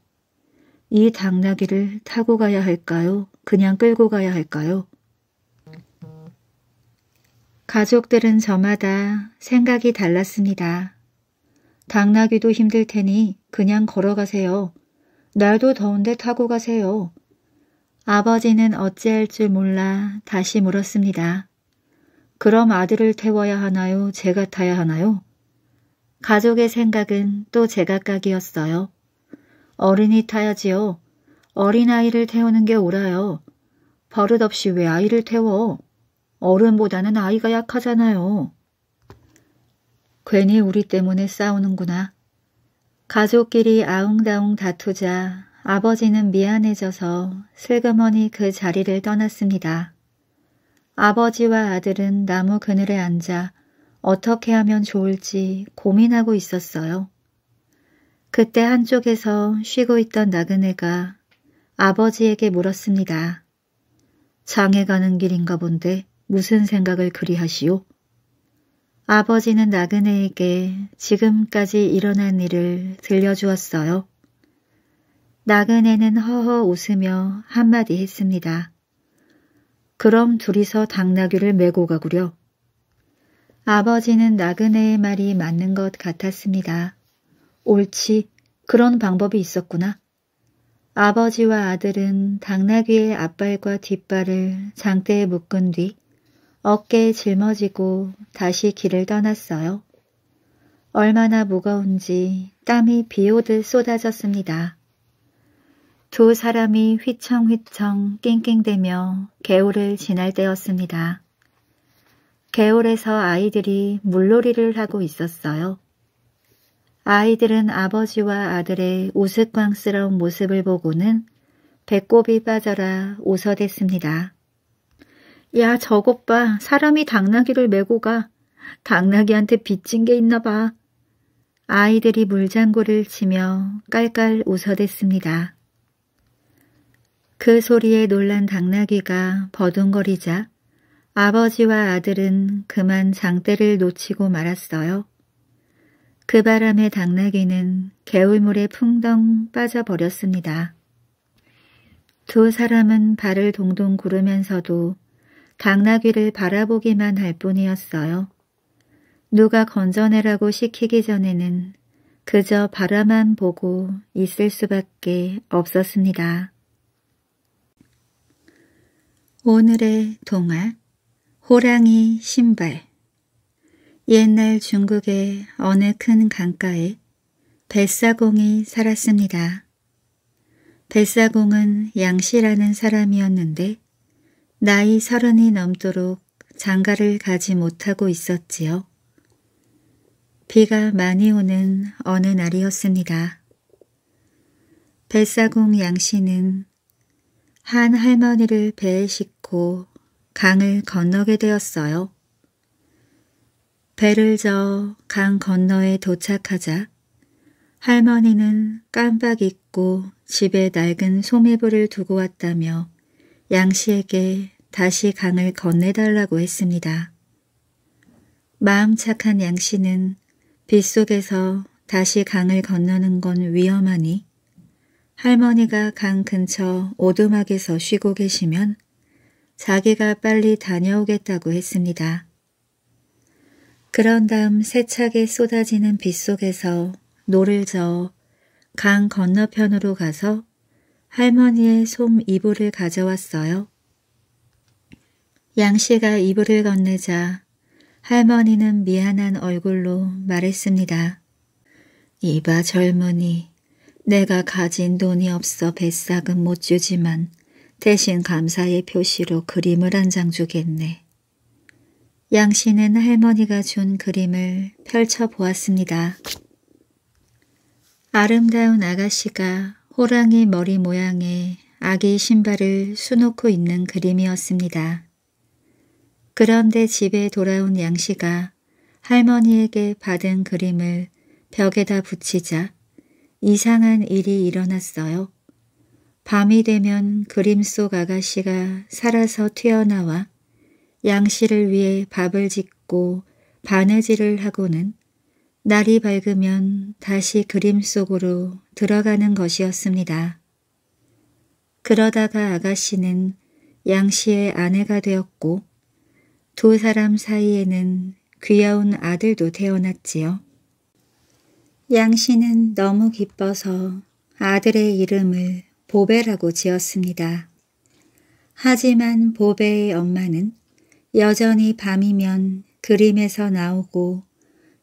이 당나귀를 타고 가야 할까요? 그냥 끌고 가야 할까요? 가족들은 저마다 생각이 달랐습니다. 당나귀도 힘들 테니 그냥 걸어가세요. 날도 더운데 타고 가세요. 아버지는 어찌할 줄 몰라 다시 물었습니다. 그럼 아들을 태워야 하나요? 제가 타야 하나요? 가족의 생각은 또 제각각이었어요. 어른이 타야지요. 어린아이를 태우는 게 옳아요. 버릇없이 왜 아이를 태워? 어른보다는 아이가 약하잖아요. 괜히 우리 때문에 싸우는구나. 가족끼리 아웅다웅 다투자 아버지는 미안해져서 슬그머니 그 자리를 떠났습니다. 아버지와 아들은 나무 그늘에 앉아 어떻게 하면 좋을지 고민하고 있었어요. 그때 한쪽에서 쉬고 있던 나그네가 아버지에게 물었습니다. 장에 가는 길인가 본데 무슨 생각을 그리 하시오? 아버지는 나그네에게 지금까지 일어난 일을 들려주었어요. 나그네는 허허 웃으며 한마디 했습니다. 그럼 둘이서 당나귀를 메고 가구려. 아버지는 나그네의 말이 맞는 것 같았습니다. 옳지, 그런 방법이 있었구나. 아버지와 아들은 당나귀의 앞발과 뒷발을 장대에 묶은 뒤 어깨에 짊어지고 다시 길을 떠났어요. 얼마나 무거운지 땀이 비 오듯 쏟아졌습니다. 두 사람이 휘청휘청 낑낑대며 개울을 지날 때였습니다. 개울에서 아이들이 물놀이를 하고 있었어요. 아이들은 아버지와 아들의 우스꽝스러운 모습을 보고는 배꼽이 빠져라 웃어댔습니다. 야 저것 봐 사람이 당나귀를 메고 가. 당나귀한테 빚진 게 있나 봐. 아이들이 물장구를 치며 깔깔 웃어댔습니다. 그 소리에 놀란 당나귀가 버둥거리자 아버지와 아들은 그만 장대를 놓치고 말았어요. 그 바람에 당나귀는 개울물에 풍덩 빠져버렸습니다. 두 사람은 발을 동동 구르면서도 당나귀를 바라보기만 할 뿐이었어요. 누가 건져내라고 시키기 전에는 그저 바라만 보고 있을 수밖에 없었습니다. 오늘의 동화 호랑이 신발 옛날 중국의 어느 큰 강가에 뱃사공이 살았습니다. 뱃사공은 양씨라는 사람이었는데 나이 서른이 넘도록 장가를 가지 못하고 있었지요. 비가 많이 오는 어느 날이었습니다. 뱃사공 양씨는 한 할머니를 배에 싣고 강을 건너게 되었어요. 배를 저 강 건너에 도착하자 할머니는 깜빡 잊고 집에 낡은 소매불을 두고 왔다며 양씨에게 다시 강을 건네달라고 했습니다. 마음 착한 양씨는 빗속에서 다시 강을 건너는 건 위험하니 할머니가 강 근처 오두막에서 쉬고 계시면 자기가 빨리 다녀오겠다고 했습니다. 그런 다음 세차게 쏟아지는 빗속에서 노를 저어 강 건너편으로 가서 할머니의 솜 이불을 가져왔어요. 양씨가 이불을 건네자 할머니는 미안한 얼굴로 말했습니다. 이봐 젊은이, 내가 가진 돈이 없어 뱃삭은 못 주지만 대신 감사의 표시로 그림을 한 장 주겠네. 양씨는 할머니가 준 그림을 펼쳐보았습니다. 아름다운 아가씨가 호랑이 머리 모양의 아기 신발을 수놓고 있는 그림이었습니다. 그런데 집에 돌아온 양씨가 할머니에게 받은 그림을 벽에다 붙이자 이상한 일이 일어났어요. 밤이 되면 그림 속 아가씨가 살아서 튀어나와 양씨를 위해 밥을 짓고 바느질을 하고는 날이 밝으면 다시 그림 속으로 들어가는 것이었습니다. 그러다가 아가씨는 양씨의 아내가 되었고 두 사람 사이에는 귀여운 아들도 태어났지요. 양씨는 너무 기뻐서 아들의 이름을 보배라고 지었습니다. 하지만 보배의 엄마는 여전히 밤이면 그림에서 나오고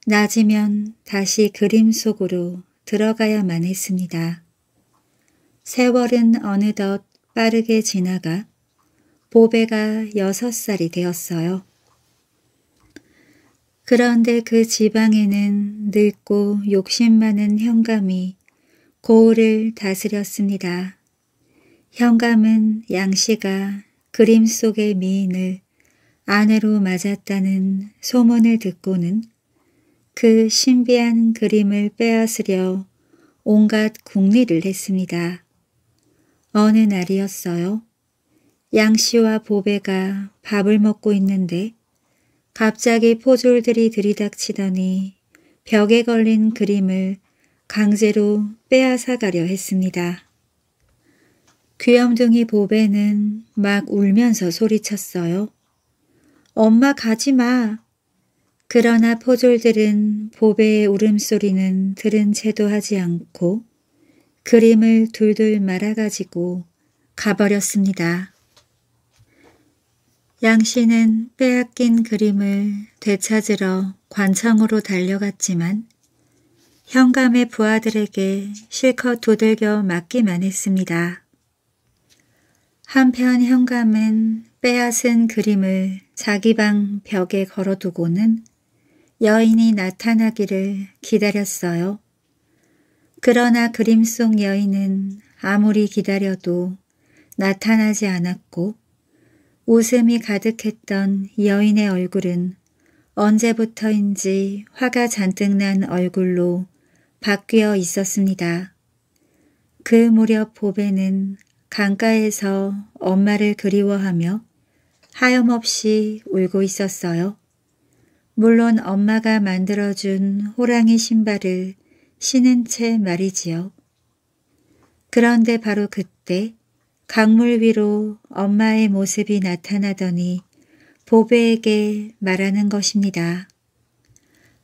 낮이면 다시 그림 속으로 들어가야만 했습니다. 세월은 어느덧 빠르게 지나가 보배가 여섯 살이 되었어요. 그런데 그 지방에는 늙고 욕심 많은 현감이 고을을 다스렸습니다. 현감은 양씨가 그림 속의 미인을 아내로 맞았다는 소문을 듣고는 그 신비한 그림을 빼앗으려 온갖 궁리를 했습니다. 어느 날이었어요. 양씨와 보배가 밥을 먹고 있는데 갑자기 포졸들이 들이닥치더니 벽에 걸린 그림을 강제로 빼앗아가려 했습니다. 귀염둥이 보배는 막 울면서 소리쳤어요. 엄마 가지 마. 그러나 포졸들은 보배의 울음소리는 들은 채도 하지 않고 그림을 둘둘 말아가지고 가버렸습니다. 양 씨는 빼앗긴 그림을 되찾으러 관청으로 달려갔지만 현감의 부하들에게 실컷 도들겨 맞기만 했습니다. 한편 현감은 빼앗은 그림을 자기 방 벽에 걸어두고는 여인이 나타나기를 기다렸어요. 그러나 그림 속 여인은 아무리 기다려도 나타나지 않았고 웃음이 가득했던 여인의 얼굴은 언제부터인지 화가 잔뜩 난 얼굴로 바뀌어 있었습니다. 그 무렵 보배는 강가에서 엄마를 그리워하며 하염없이 울고 있었어요. 물론 엄마가 만들어준 호랑이 신발을 신은 채 말이지요. 그런데 바로 그때 강물 위로 엄마의 모습이 나타나더니 보배에게 말하는 것입니다.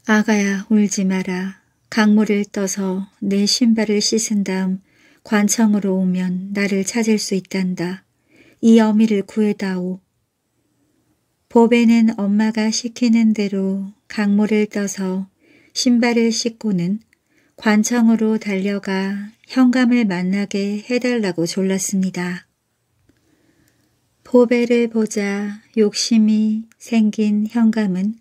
아가야 울지 마라. 강물을 떠서 내 신발을 씻은 다음 관청으로 오면 나를 찾을 수 있단다. 이 어미를 구해다오. 보배는 엄마가 시키는 대로 강물을 떠서 신발을 씻고는 관청으로 달려가 현감을 만나게 해달라고 졸랐습니다. 보배를 보자 욕심이 생긴 현감은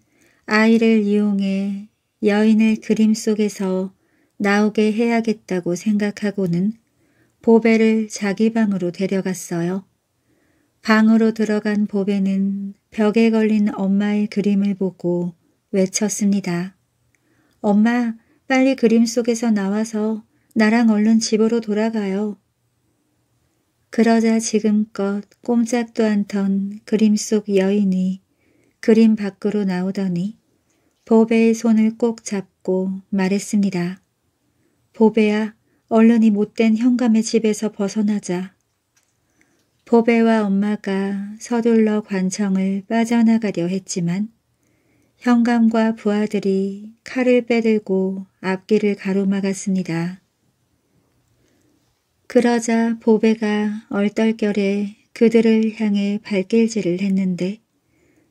아이를 이용해 여인을 그림 속에서 나오게 해야겠다고 생각하고는 보배를 자기 방으로 데려갔어요. 방으로 들어간 보배는 벽에 걸린 엄마의 그림을 보고 외쳤습니다. 엄마, 빨리 그림 속에서 나와서 나랑 얼른 집으로 돌아가요. 그러자 지금껏 꼼짝도 않던 그림 속 여인이 그림 밖으로 나오더니 보배의 손을 꼭 잡고 말했습니다. 보배야, 얼른 이 못된 형감의 집에서 벗어나자. 보배와 엄마가 서둘러 관청을 빠져나가려 했지만 형감과 부하들이 칼을 빼들고 앞길을 가로막았습니다. 그러자 보배가 얼떨결에 그들을 향해 발길질을 했는데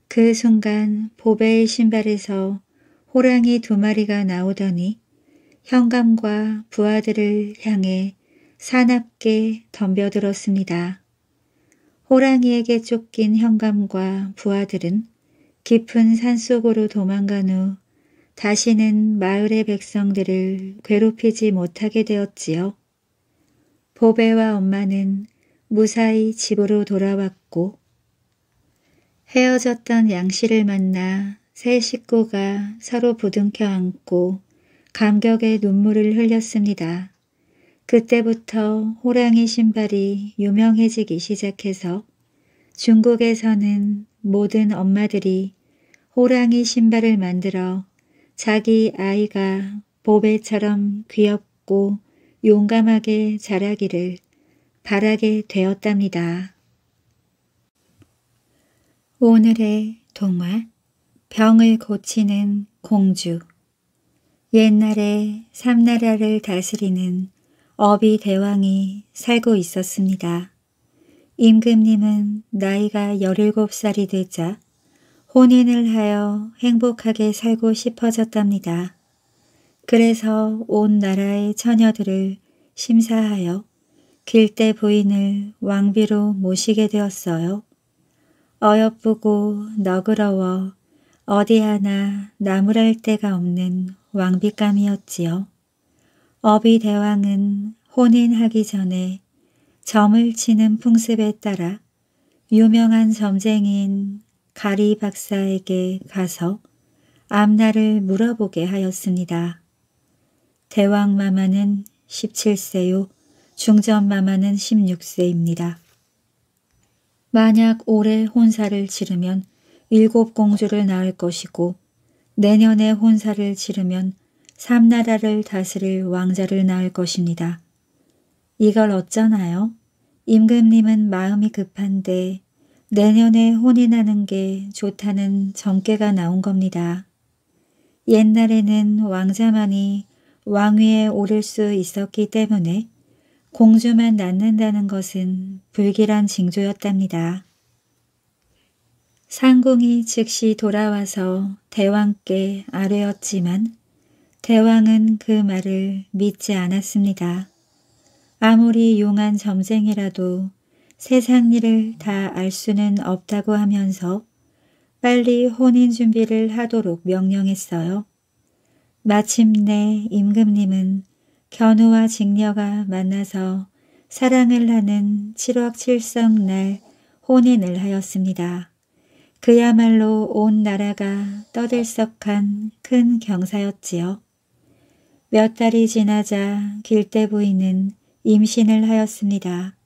그 순간 보배의 신발에서 호랑이 두 마리가 나오더니 현감과 부하들을 향해 사납게 덤벼들었습니다. 호랑이에게 쫓긴 현감과 부하들은 깊은 산속으로 도망간 후 다시는 마을의 백성들을 괴롭히지 못하게 되었지요. 보배와 엄마는 무사히 집으로 돌아왔고 헤어졌던 양씨를 만나 세 식구가 서로 부둥켜 안고 감격의 눈물을 흘렸습니다. 그때부터 호랑이 신발이 유명해지기 시작해서 중국에서는 모든 엄마들이 호랑이 신발을 만들어 자기 아이가 보배처럼 귀엽고 용감하게 자라기를 바라게 되었답니다. 오늘의 동화 병을 고치는 공주 옛날에 삼나라를 다스리는 어비 대왕이 살고 있었습니다. 임금님은 나이가 17살이 되자 혼인을 하여 행복하게 살고 싶어졌답니다. 그래서 온 나라의 처녀들을 심사하여 길대 부인을 왕비로 모시게 되었어요. 어여쁘고 너그러워 어디 하나 나무랄 데가 없는 왕비감이었지요. 어비 대왕은 혼인하기 전에 점을 치는 풍습에 따라 유명한 점쟁이인 가리 박사에게 가서 앞날을 물어보게 하였습니다. 대왕 마마는 17세요. 중전 마마는 16세입니다. 만약 올해 혼사를 치르면 일곱 공주를 낳을 것이고 내년에 혼사를 치르면 삼나라를 다스릴 왕자를 낳을 것입니다. 이걸 어쩌나요? 임금님은 마음이 급한데 내년에 혼이 나는 게 좋다는 점괘가 나온 겁니다. 옛날에는 왕자만이 왕위에 오를 수 있었기 때문에 공주만 낳는다는 것은 불길한 징조였답니다. 상궁이 즉시 돌아와서 대왕께 아뢰었지만 대왕은 그 말을 믿지 않았습니다. 아무리 용한 점쟁이라도 세상 일을 다 알 수는 없다고 하면서 빨리 혼인 준비를 하도록 명령했어요. 마침내 임금님은 견우와 직녀가 만나서 사랑을 하는 7억 7성날 혼인을 하였습니다. 그야말로 온 나라가 떠들썩한 큰 경사였지요. 몇 달이 지나자 길대 부인은 임신을 하였습니다.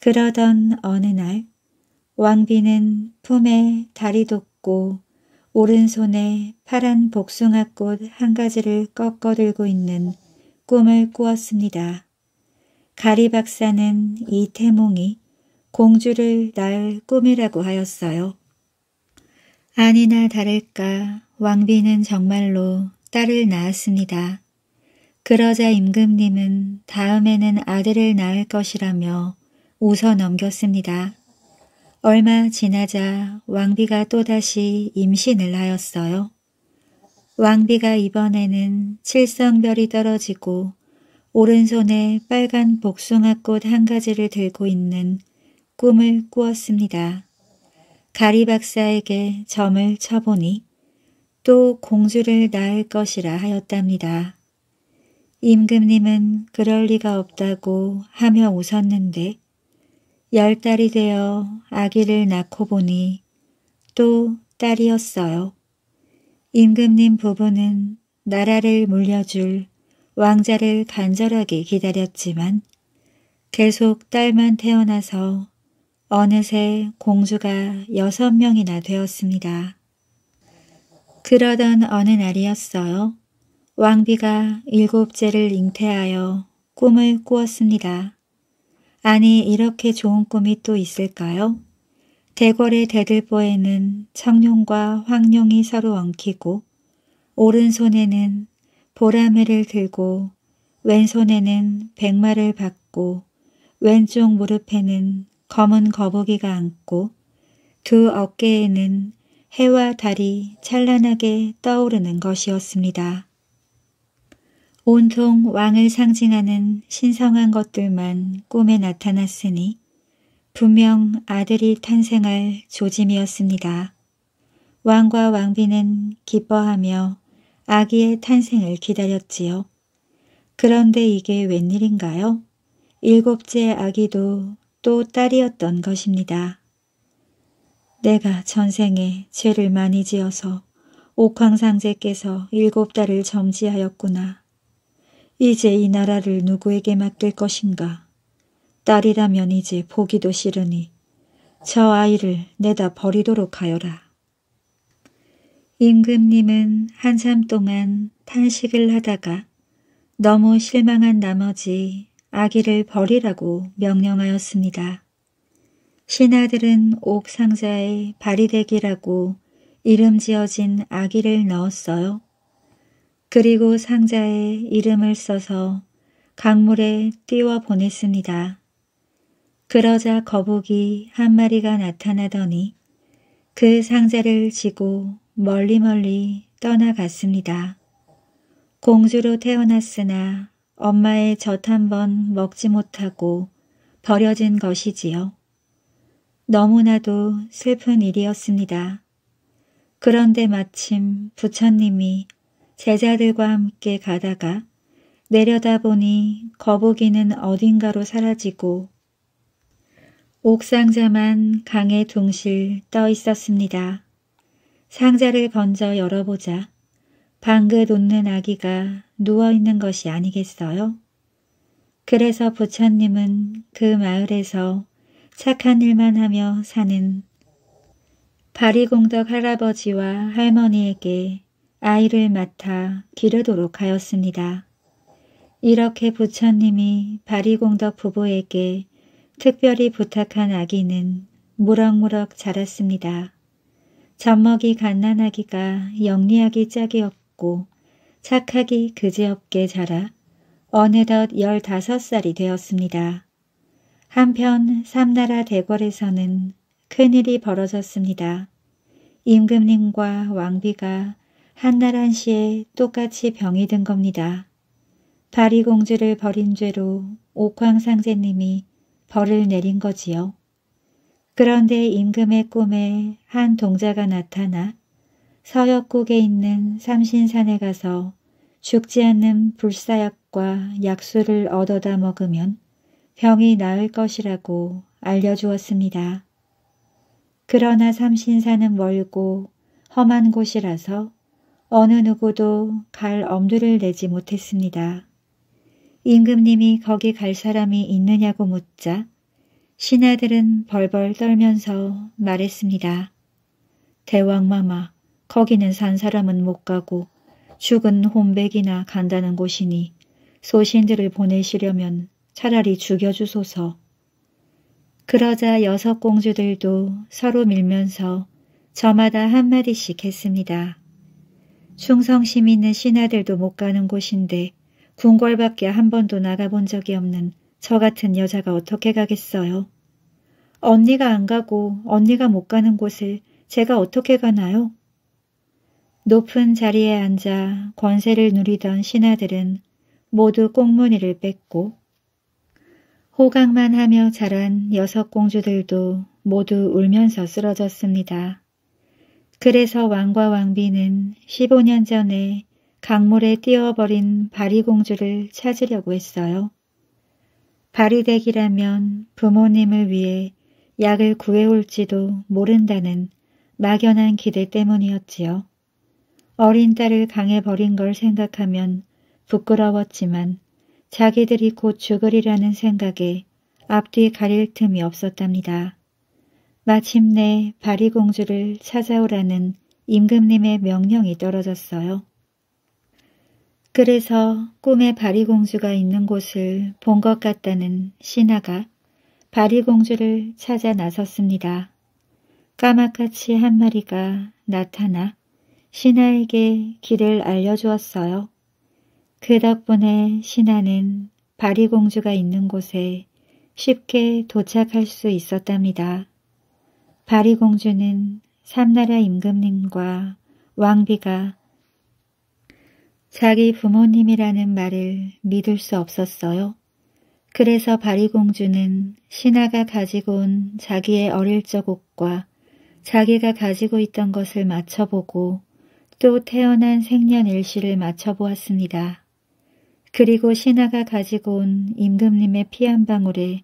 그러던 어느 날 왕비는 품에 다리 돋고 오른손에 파란 복숭아꽃 한 가지를 꺾어 들고 있는 꿈을 꾸었습니다. 가리 박사는 이 태몽이 공주를 날 꿈이라고 하였어요. 아니나 다를까 왕비는 정말로 딸을 낳았습니다. 그러자 임금님은 다음에는 아들을 낳을 것이라며 웃어 넘겼습니다. 얼마 지나자 왕비가 또다시 임신을 하였어요. 왕비가 이번에는 칠성별이 떨어지고 오른손에 빨간 복숭아꽃 한 가지를 들고 있는 꿈을 꾸었습니다. 가리 박사에게 점을 쳐보니 또 공주를 낳을 것이라 하였답니다. 임금님은 그럴 리가 없다고 하며 웃었는데 열 달이 되어 아기를 낳고 보니 또 딸이었어요. 임금님 부부는 나라를 물려줄 왕자를 간절하게 기다렸지만 계속 딸만 태어나서 어느새 공주가 여섯 명이나 되었습니다. 그러던 어느 날이었어요. 왕비가 일곱째를 잉태하여 꿈을 꾸었습니다. 아니 이렇게 좋은 꿈이 또 있을까요? 대궐의 대들보에는 청룡과 황룡이 서로 엉키고 오른손에는 보라매를 들고 왼손에는 백마를 받고 왼쪽 무릎에는 검은 거북이가 앉고 두 어깨에는 해와 달이 찬란하게 떠오르는 것이었습니다. 온통 왕을 상징하는 신성한 것들만 꿈에 나타났으니 분명 아들이 탄생할 조짐이었습니다. 왕과 왕비는 기뻐하며 아기의 탄생을 기다렸지요. 그런데 이게 웬일인가요? 일곱째 아기도 또 딸이었던 것입니다. 내가 전생에 죄를 많이 지어서 옥황상제께서 일곱 달을 점지하였구나. 이제 이 나라를 누구에게 맡길 것인가. 딸이라면 이제 보기도 싫으니 저 아이를 내다 버리도록 하여라. 임금님은 한참 동안 탄식을 하다가 너무 실망한 나머지 아기를 버리라고 명령하였습니다. 신하들은 옥상자의 바리대기라고 이름 지어진 아기를 넣었어요. 그리고 상자에 이름을 써서 강물에 띄워 보냈습니다. 그러자 거북이 한 마리가 나타나더니 그 상자를 지고 멀리멀리 떠나갔습니다. 공주로 태어났으나 엄마의 젖 한번 먹지 못하고 버려진 것이지요. 너무나도 슬픈 일이었습니다. 그런데 마침 부처님이 제자들과 함께 가다가 내려다보니 거북이는 어딘가로 사라지고 옥상자만 강에 둥실 떠 있었습니다. 상자를 건져 열어보자 방긋 웃는 아기가 누워있는 것이 아니겠어요? 그래서 부처님은 그 마을에서 착한 일만 하며 사는 바리공덕 할아버지와 할머니에게 아이를 맡아 기르도록 하였습니다. 이렇게 부처님이 바리공덕 부부에게 특별히 부탁한 아기는 무럭무럭 자랐습니다. 젖먹이 갓난아기가 영리하기 짝이없고 착하기 그지없게 자라 어느덧 열다섯 살이 되었습니다. 한편 삼나라 대궐에서는 큰일이 벌어졌습니다. 임금님과 왕비가 한나란 시에 똑같이 병이 든 겁니다. 바리공주를 버린 죄로 옥황상제님이 벌을 내린 거지요. 그런데 임금의 꿈에 한 동자가 나타나 서역국에 있는 삼신산에 가서 죽지 않는 불사약과 약수를 얻어다 먹으면 병이 나을 것이라고 알려주었습니다. 그러나 삼신사는 멀고 험한 곳이라서 어느 누구도 갈 엄두를 내지 못했습니다. 임금님이 거기 갈 사람이 있느냐고 묻자 신하들은 벌벌 떨면서 말했습니다. 대왕마마, 거기는 산 사람은 못 가고 죽은 홈백이나 간다는 곳이니 소신들을 보내시려면 차라리 죽여주소서. 그러자 여섯 공주들도 서로 밀면서 저마다 한마디씩 했습니다. 충성심 있는 신하들도 못 가는 곳인데 궁궐밖에 한 번도 나가본 적이 없는 저 같은 여자가 어떻게 가겠어요? 언니가 안 가고 언니가 못 가는 곳을 제가 어떻게 가나요? 높은 자리에 앉아 권세를 누리던 신하들은 모두 꽁무니를 뺐고 호강만 하며 자란 여섯 공주들도 모두 울면서 쓰러졌습니다. 그래서 왕과 왕비는 15년 전에 강물에 뛰어버린 바리공주를 찾으려고 했어요. 바리댁이라면 부모님을 위해 약을 구해올지도 모른다는 막연한 기대 때문이었지요. 어린 딸을 강해버린 걸 생각하면 부끄러웠지만 자기들이 곧 죽으리라는 생각에 앞뒤 가릴 틈이 없었답니다. 마침내 바리공주를 찾아오라는 임금님의 명령이 떨어졌어요. 그래서 꿈에 바리공주가 있는 곳을 본 것 같다는 신하가 바리공주를 찾아 나섰습니다. 까마같이 한 마리가 나타나 신하에게 길을 알려주었어요. 그 덕분에 신하는 바리공주가 있는 곳에 쉽게 도착할 수 있었답니다. 바리공주는 삼나라 임금님과 왕비가 자기 부모님이라는 말을 믿을 수 없었어요. 그래서 바리공주는 신하가 가지고 온 자기의 어릴 적 옷과 자기가 가지고 있던 것을 맞춰보고 또 태어난 생년일시를 맞춰보았습니다. 그리고 신하가 가지고 온 임금님의 피 한 방울에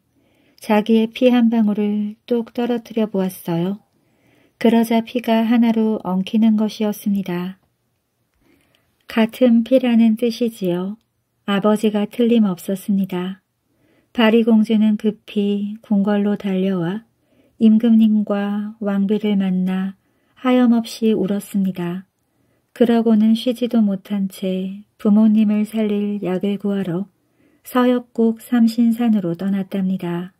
자기의 피 한 방울을 똑 떨어뜨려 보았어요. 그러자 피가 하나로 엉키는 것이었습니다. 같은 피라는 뜻이지요. 아버지가 틀림없었습니다. 바리공주는 급히 궁궐로 달려와 임금님과 왕비를 만나 하염없이 울었습니다. 그러고는 쉬지도 못한 채 부모님을 살릴 약을 구하러 서역국 삼신산으로 떠났답니다.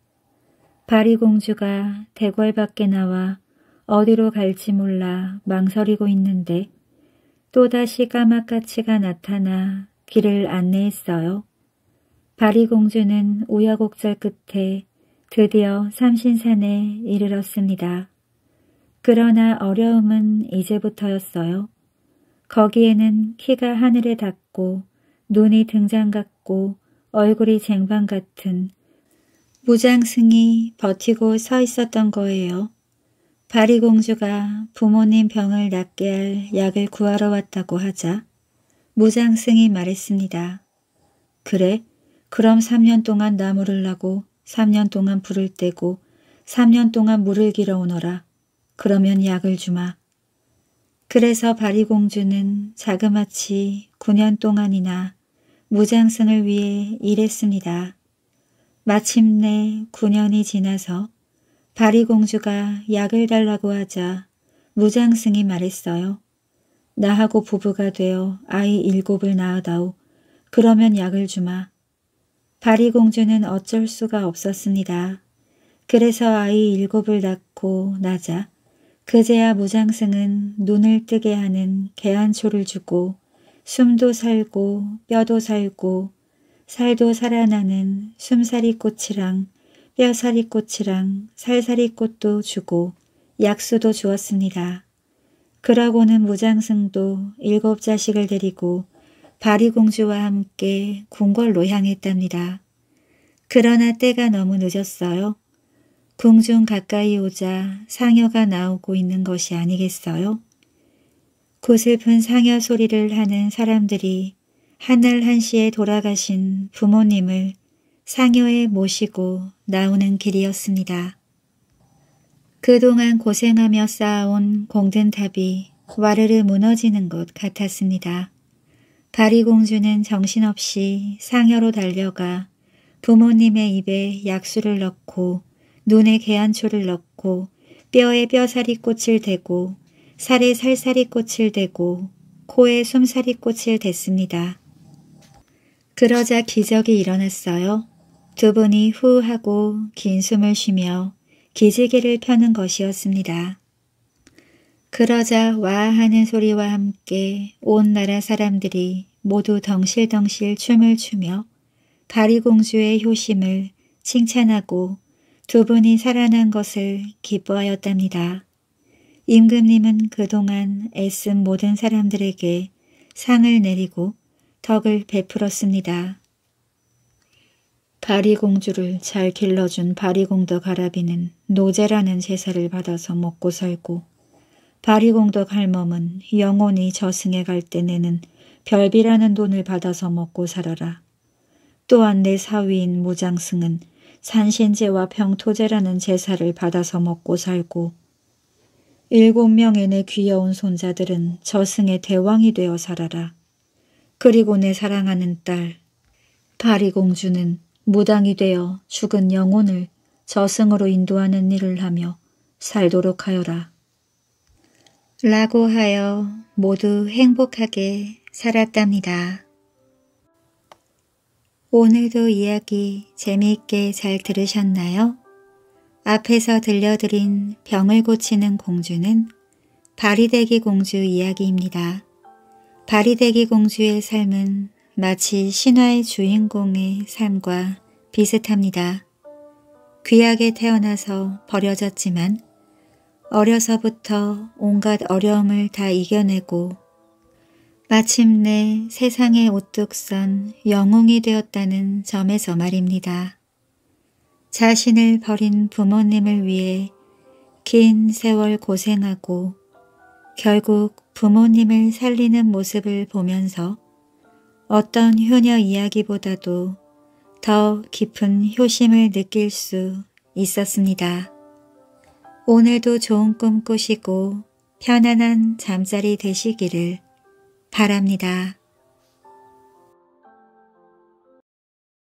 바리공주가 대궐 밖에 나와 어디로 갈지 몰라 망설이고 있는데 또다시 까마까치가 나타나 길을 안내했어요. 바리공주는 우여곡절 끝에 드디어 삼신산에 이르렀습니다. 그러나 어려움은 이제부터였어요. 거기에는 키가 하늘에 닿고 눈이 등장 같고 얼굴이 쟁반 같은 무장승이 버티고 서 있었던 거예요. 바리공주가 부모님 병을 낫게 할 약을 구하러 왔다고 하자 무장승이 말했습니다. 그래, 그럼 3년 동안 나무를 나고 3년 동안 불을 떼고 3년 동안 물을 길어 오너라. 그러면 약을 주마. 그래서 바리공주는 자그마치 9년 동안이나 무장승을 위해 일했습니다. 마침내 9년이 지나서 바리공주가 약을 달라고 하자 무장승이 말했어요. 나하고 부부가 되어 아이 일곱을 낳아다오. 그러면 약을 주마. 바리공주는 어쩔 수가 없었습니다. 그래서 아이 일곱을 낳고 나자 그제야 무장승은 눈을 뜨게 하는 개안초를 주고 숨도 살고 뼈도 살고 살도 살아나는 숨사리꽃이랑 뼈사리꽃이랑 살사리꽃도 주고 약수도 주었습니다. 그러고는 무장승도 일곱 자식을 데리고 바리공주와 함께 궁궐로 향했답니다. 그러나 때가 너무 늦었어요. 궁중 가까이 오자 상여가 나오고 있는 것이 아니겠어요? 고슬픈 상여 소리를 하는 사람들이 한날 한시에 돌아가신 부모님을 상여에 모시고 나오는 길이었습니다. 그동안 고생하며 쌓아온 공든탑이 와르르 무너지는 것 같았습니다. 바리공주는 정신없이 상여로 달려가 부모님의 입에 약수를 넣고 눈에 개안초를 넣고 뼈에 뼈사리 꽃을 대고 살에 살살이 꽃을 대고 코에 숨사리 꽃을 댔습니다. 그러자 기적이 일어났어요. 두 분이 후 하고 긴 숨을 쉬며 기지개를 펴는 것이었습니다. 그러자 와 하는 소리와 함께 온 나라 사람들이 모두 덩실덩실 춤을 추며 가리공주의 효심을 칭찬하고 두 분이 살아난 것을 기뻐하였답니다. 임금님은 그동안 애쓴 모든 사람들에게 상을 내리고 덕을 베풀었습니다. 바리공주를 잘 길러준 바리공덕 가라비는 노제라는 제사를 받아서 먹고 살고 바리공덕 할멈은 영혼이 저승에 갈 때 내는 별비라는 돈을 받아서 먹고 살아라. 또한 내 사위인 무장승은 산신제와 병토제라는 제사를 받아서 먹고 살고 일곱 명의 내 귀여운 손자들은 저승의 대왕이 되어 살아라. 그리고 내 사랑하는 딸 파리공주는 무당이 되어 죽은 영혼을 저승으로 인도하는 일을 하며 살도록 하여라. 라고 하여 모두 행복하게 살았답니다. 오늘도 이야기 재미있게 잘 들으셨나요? 앞에서 들려드린 병을 고치는 공주는 바리대기 공주 이야기입니다. 바리대기 공주의 삶은 마치 신화의 주인공의 삶과 비슷합니다. 귀하게 태어나서 버려졌지만 어려서부터 온갖 어려움을 다 이겨내고 마침내 세상에 오뚝 선 영웅이 되었다는 점에서 말입니다. 자신을 버린 부모님을 위해 긴 세월 고생하고 결국 부모님을 살리는 모습을 보면서 어떤 효녀 이야기보다도 더 깊은 효심을 느낄 수 있었습니다. 오늘도 좋은 꿈 꾸시고 편안한 잠자리 되시기를 바랍니다.